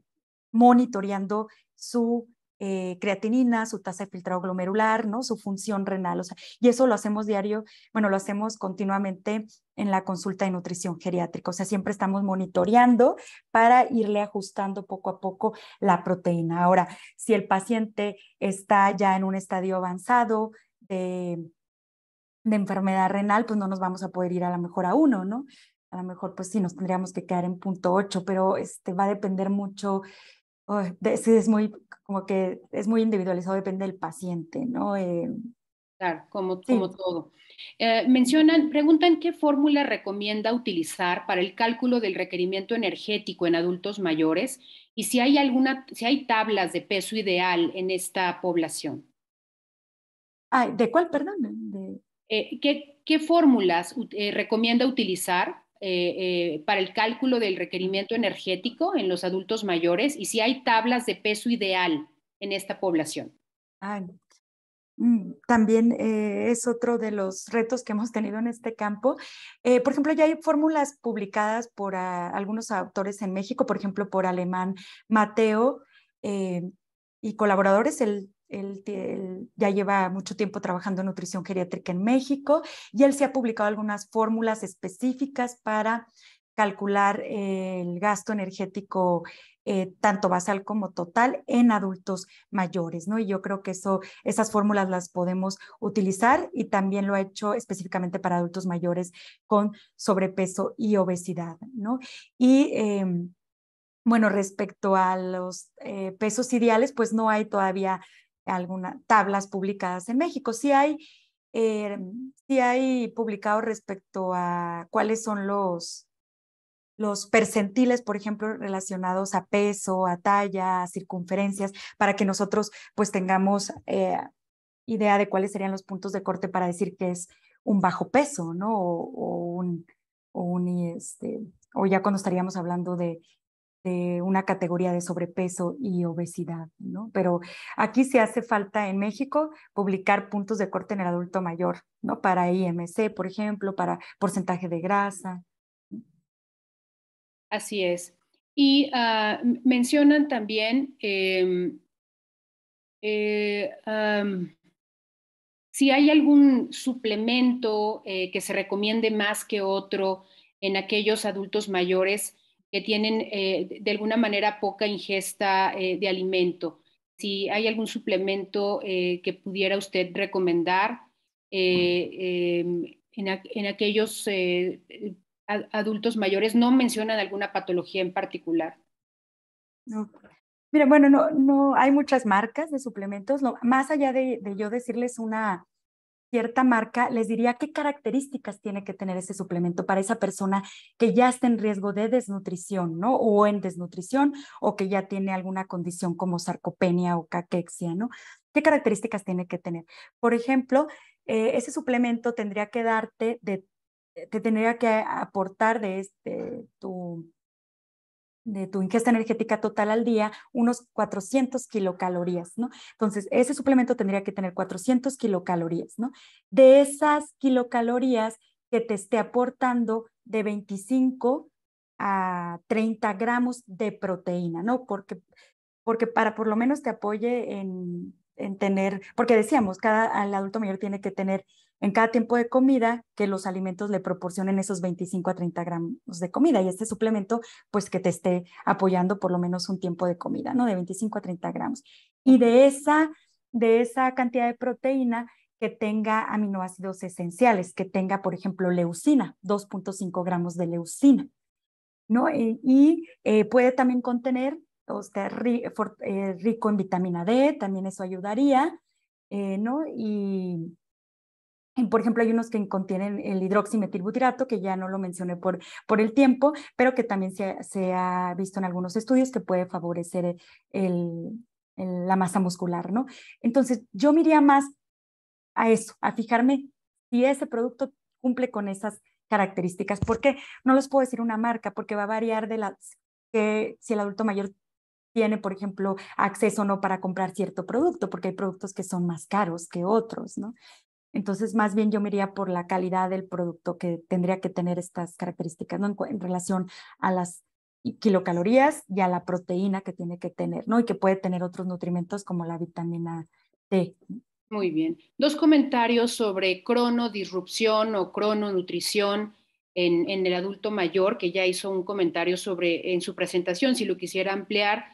monitoreando su eh, creatinina, su tasa de filtrado glomerular, ¿no? su función renal. y eso lo hacemos diario, bueno, lo hacemos continuamente en la consulta de nutrición geriátrica. O sea, siempre estamos monitoreando para irle ajustando poco a poco la proteína. Ahora, si el paciente está ya en un estadio avanzado de, enfermedad renal, pues no nos vamos a poder ir a lo mejor a uno, ¿no? A lo mejor, pues sí, nos tendríamos que quedar en punto ocho pero este, va a depender mucho es, muy, como que es muy individualizado, depende del paciente, ¿no? Eh, claro, como, todo. Eh, mencionan, preguntan qué fórmula recomienda utilizar para el cálculo del requerimiento energético en adultos mayores y si hay alguna, si hay tablas de peso ideal en esta población. ¿De cuál, perdón? Eh, ¿qué, fórmulas recomienda utilizar eh, eh, para el cálculo del requerimiento energético en los adultos mayores y si hay tablas de peso ideal en esta población. Mm, también eh, es otro de los retos que hemos tenido en este campo. por ejemplo, ya hay fórmulas publicadas por ah, algunos autores en México, por ejemplo, por alemán Mateo y colaboradores, el él, ya lleva mucho tiempo trabajando en nutrición geriátrica en México y él se ha publicado algunas fórmulas específicas para calcular eh, el gasto energético eh, tanto basal como total en adultos mayores, ¿no? Y yo creo que eso, esas fórmulas las podemos utilizar y también lo ha hecho específicamente para adultos mayores con sobrepeso y obesidad, ¿no? Y em, bueno, respecto a los eh, pesos ideales, pues no hay todavía algunas tablas publicadas en México. si hay, eh, hay publicado respecto a cuáles son los, los percentiles, por ejemplo, relacionados a peso, a talla, a circunferencias, para que nosotros pues tengamos eh, idea de cuáles serían los puntos de corte para decir que es un bajo peso, ¿no? O, un, un este, o ya cuando estaríamos hablando de de una categoría de sobrepeso y obesidad, ¿no? Pero aquí se hace falta en México publicar puntos de corte en el adulto mayor, ¿no? Para IMC, por ejemplo, para porcentaje de grasa. Así es. Y ah, mencionan también em, eh, si hay algún suplemento eh, que se recomiende más que otro en aquellos adultos mayores que tienen eh, de alguna manera poca ingesta eh, de alimento. Si hay algún suplemento eh, que pudiera usted recomendar em, en, en, aquellos adultos mayores, no mencionan alguna patología en particular. Mira, bueno, no, no hay muchas marcas de suplementos. más allá de, de yo decirles una, cierta marca, les diría qué características tiene que tener ese suplemento para esa persona que ya está en riesgo de desnutrición, ¿no? O en desnutrición, o que ya tiene alguna condición como sarcopenia o caquexia, ¿no? ¿Qué características tiene que tener? Por ejemplo, eh, ese suplemento tendría que darte de te tendría que aportar de este tu de tu ingesta energética total al día unos 400 kilocalorías, ¿no? Entonces, ese suplemento tendría que tener 400 kilocalorías, ¿no? De esas kilocalorías que te esté aportando de 25 a 30 gramos de proteína, ¿no? Porque, porque para por lo menos te apoye en, tener, porque decíamos, cada adulto mayor tiene que tener en cada tiempo de comida que los alimentos le proporcionen esos 25 a 30 gramos de comida y este suplemento pues que te esté apoyando por lo menos un tiempo de comida, ¿no? De 25 a 30 gramos. Y de esa, de esa cantidad de proteína que tenga aminoácidos esenciales, que tenga, por ejemplo, leucina, 2.5 gramos de leucina, ¿no? Eh, y, eh, puede también contener, o sea, eh, rico en vitamina D, también eso ayudaría, ¿no? Y por ejemplo, hay unos que contienen el hidroximetilbutirato, que ya no lo mencioné por, por el tiempo, pero que también se, ha visto en algunos estudios que puede favorecer la masa muscular, ¿no? Entonces, yo miraría más a eso, a fijarme si ese producto cumple con esas características. porque No les puedo decir una marca, porque va a variar de las que si el adulto mayor tiene, por ejemplo, acceso o no para comprar cierto producto, porque hay productos que son más caros que otros, ¿no? Entonces, más bien yo me iría por la calidad del producto que tendría que tener estas características, ¿no? En, relación a las kilocalorías y a la proteína que tiene que tener, ¿no? Y que puede tener otros nutrimentos como la vitamina D Muy bien. Dos comentarios sobre cronodisrupción o crononutrición en, en el adulto mayor, que ya hizo un comentario sobre en su presentación, si lo quisiera ampliar.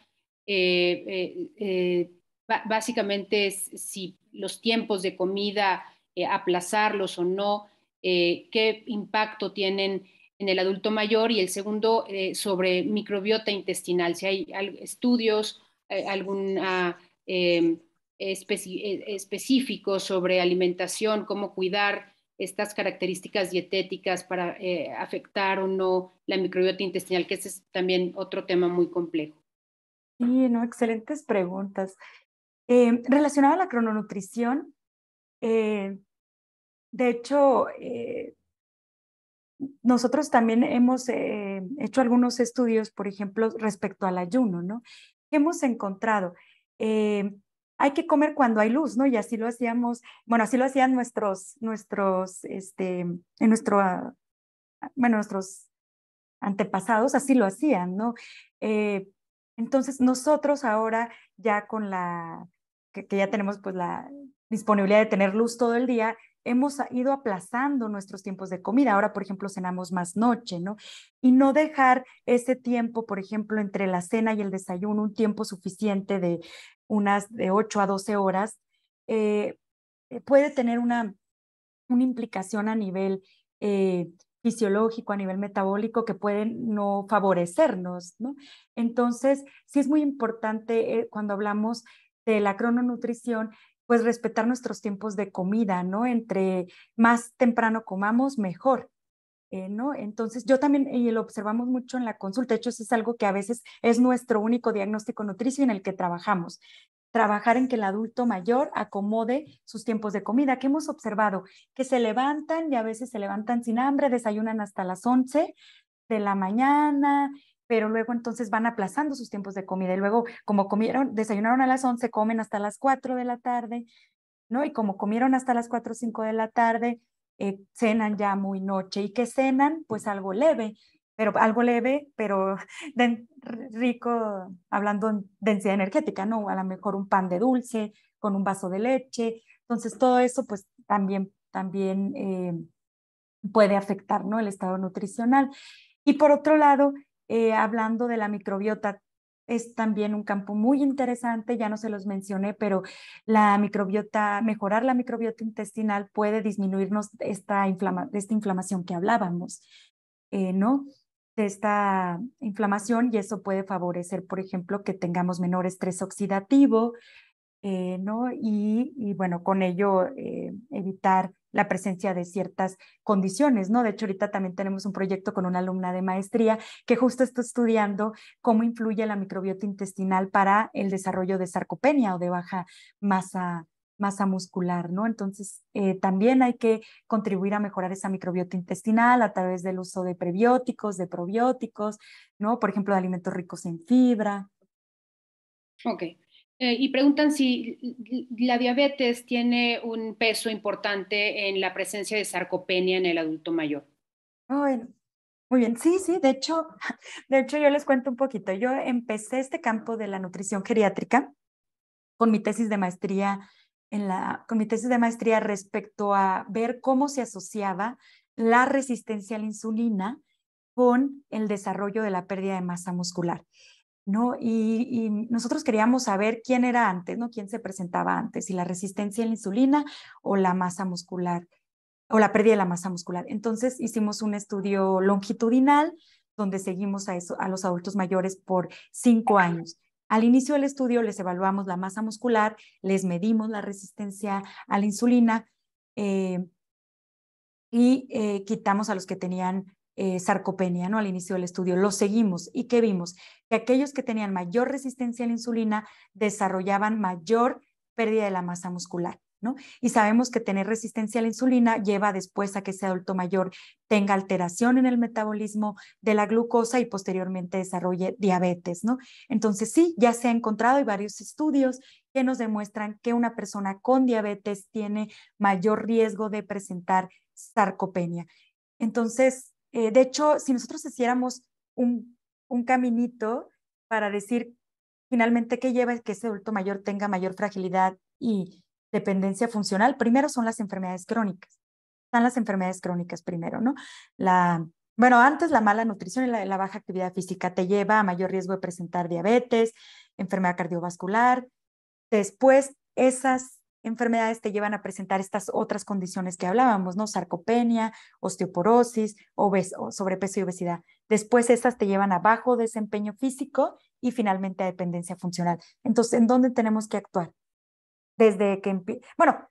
Eh, eh, eh, básicamente eh, básicamente, si los tiempos de comida eh, aplazarlos o no, eh, qué impacto tienen en el adulto mayor y el segundo eh, sobre microbiota intestinal, si hay estudios, algún específico sobre alimentación, cómo cuidar estas características dietéticas para afectar o no la microbiota intestinal, que ese es también otro tema muy complejo. Sí, no, excelentes preguntas. Eh, relacionado a la crononutrición, de hecho, eh, nosotros también hemos eh, hecho algunos estudios, por ejemplo, respecto al ayuno, ¿no? hemos encontrado? Eh, hay que comer cuando hay luz, ¿no? Y así lo hacíamos, bueno, así lo hacían nuestros, nuestros, este, en ah, nuestros antepasados, así lo hacían, ¿no? entonces, nosotros ahora ya con la, que, que ya tenemos pues la disponibilidad de tener luz todo el día, hemos ido aplazando nuestros tiempos de comida. Ahora, por ejemplo, cenamos más noche, ¿no? Y no dejar ese tiempo, por ejemplo, entre la cena y el desayuno, un tiempo suficiente de unas de 8 a 12 horas, eh, eh, puede tener una, una implicación a nivel eh, fisiológico, a nivel metabólico, que puede no favorecernos, ¿no? Entonces, sí es muy importante cuando hablamos de la crononutrición, pues respetar nuestros tiempos de comida, ¿no? Entre más temprano comamos, mejor. Eh, ¿no? Entonces, yo también, y lo observamos mucho en la consulta, de hecho, es algo que a veces es nuestro único diagnóstico nutricio en el que trabajamos. Trabajar en que el adulto mayor acomode sus tiempos de comida, que hemos observado que se levantan y a veces se levantan sin hambre, desayunan hasta las 11 de la mañana, pero luego entonces van aplazando sus tiempos de comida y luego como comieron, desayunaron a las 11, comen hasta las 4 de la tarde, ¿no? Y como comieron hasta las 4 o 5 de la tarde, eh, cenan ya muy noche. ¿Y que cenan? Pues algo leve, pero algo leve, pero [LAUGHS] rico, hablando en densidad energética, ¿no? A lo mejor un pan de dulce con un vaso de leche. Entonces todo eso pues también, también eh, puede afectar, ¿no? El estado nutricional. Y por otro lado, eh, hablando de la microbiota, es también un campo muy interesante, ya no se los mencioné, pero la microbiota, mejorar la microbiota intestinal puede disminuirnos esta, esta inflamación que hablábamos, eh, ¿no? De esta inflamación y eso puede favorecer, por ejemplo, que tengamos menor estrés oxidativo, eh, ¿no? Y, bueno, con ello eh, evitar la presencia de ciertas condiciones, ¿no? De hecho, ahorita también tenemos un proyecto con una alumna de maestría que justo está estudiando cómo influye la microbiota intestinal para el desarrollo de sarcopenia o de baja masa masa muscular, ¿no? Entonces, eh, también hay que contribuir a mejorar esa microbiota intestinal a través del uso de prebióticos, de probióticos, ¿no? Por ejemplo, de alimentos ricos en fibra. Ok, eh, y preguntan si la diabetes tiene un peso importante en la presencia de sarcopenia en el adulto mayor. muy bien, sí, sí, de hecho, [LAUGHS] de hecho yo les cuento un poquito. Yo empecé este campo de la nutrición geriátrica con mi tesis de maestría en la, con mi tesis de maestría respecto a ver cómo se asociaba la resistencia a la insulina con el desarrollo de la pérdida de masa muscular. Y, nosotros queríamos saber quién era antes, ¿no? Quién se presentaba antes, si la resistencia a la insulina o la masa muscular, o la pérdida de la masa muscular. Entonces hicimos un estudio longitudinal donde seguimos a, a los adultos mayores por cinco años. Al inicio del estudio les evaluamos la masa muscular, les medimos la resistencia a la insulina eh, y eh, quitamos a los que tenían eh, sarcopenia ¿no? al inicio del estudio. Lo seguimos y ¿qué vimos? Que aquellos que tenían mayor resistencia a la insulina desarrollaban mayor pérdida de la masa muscular. ¿No? Y sabemos que tener resistencia a la insulina lleva después a que ese adulto mayor tenga alteración en el metabolismo de la glucosa y posteriormente desarrolle diabetes, ¿no? Entonces sí, ya se ha encontrado, hay varios estudios que nos demuestran que una persona con diabetes tiene mayor riesgo de presentar sarcopenia. Entonces, eh, de hecho, si nosotros hiciéramos un, caminito para decir finalmente qué lleva que ese adulto mayor tenga mayor fragilidad y dependencia funcional, primero son las enfermedades crónicas. Están las enfermedades crónicas primero, ¿no? La, bueno, antes la mala nutrición y la, la baja actividad física te lleva a mayor riesgo de presentar diabetes, enfermedad cardiovascular. Después, esas enfermedades te llevan a presentar estas otras condiciones que hablábamos, ¿no? Sarcopenia, osteoporosis, sobrepeso y obesidad. Después estas te llevan a bajo desempeño físico y finalmente a dependencia funcional. Entonces, ¿en dónde tenemos que actuar? Desde que, bueno,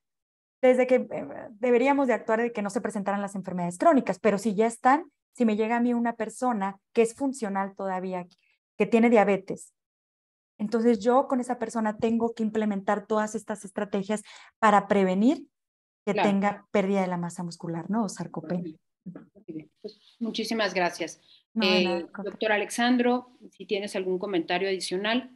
desde que eh, deberíamos de actuar de que no se presentaran las enfermedades crónicas, pero si ya están, si me llega a mí una persona que es funcional todavía, que tiene diabetes, entonces yo con esa persona tengo que implementar todas estas estrategias para prevenir que tenga pérdida de la masa muscular, ¿no? O sarcopenia. Pues, muchísimas gracias. Eh, doctor Alexandro, si tienes algún comentario adicional.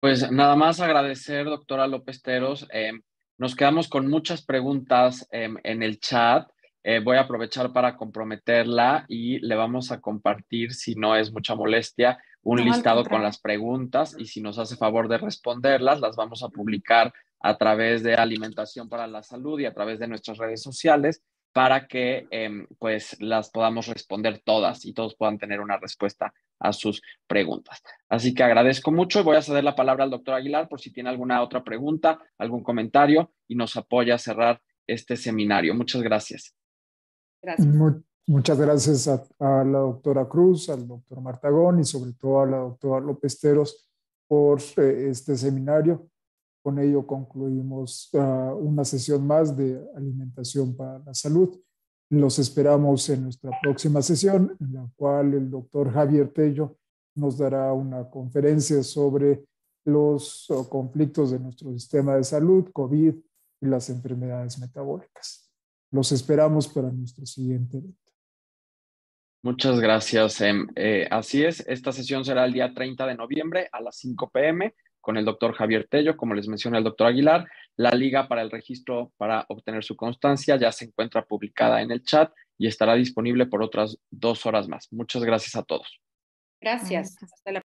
Pues nada más agradecer, doctora López Teros. Em, nos quedamos con muchas preguntas em, en el chat. Eh, voy a aprovechar para comprometerla y le vamos a compartir, si no es mucha molestia, un listado con las preguntas y si nos hace favor de responderlas, las vamos a publicar a través de Alimentación para la Salud y a través de nuestras redes sociales para que em, pues las podamos responder todas y todos puedan tener una respuesta a sus preguntas. Así que agradezco mucho y voy a ceder la palabra al doctor Aguilar por si tiene alguna otra pregunta, algún comentario y nos apoya a cerrar este seminario. Muchas gracias. Gracias. Muchas gracias a, la doctora Cruz, al doctor Martagón y sobre todo a la doctora López Teros por eh, este seminario. Con ello concluimos ah, una sesión más de alimentación para la salud. Los esperamos en nuestra próxima sesión, en la cual el doctor Javier Tello nos dará una conferencia sobre los oh, conflictos de nuestro sistema de salud, COVID y las enfermedades metabólicas. Los esperamos para nuestro siguiente Muchas gracias, Em. Eh, así es, esta sesión será el día 30 de noviembre a las 5 pm con el doctor Javier Tello, como les menciona el doctor Aguilar. La liga para el registro para obtener su constancia ya se encuentra publicada en el chat y estará disponible por otras dos horas más. Muchas gracias a todos. Gracias. Hasta la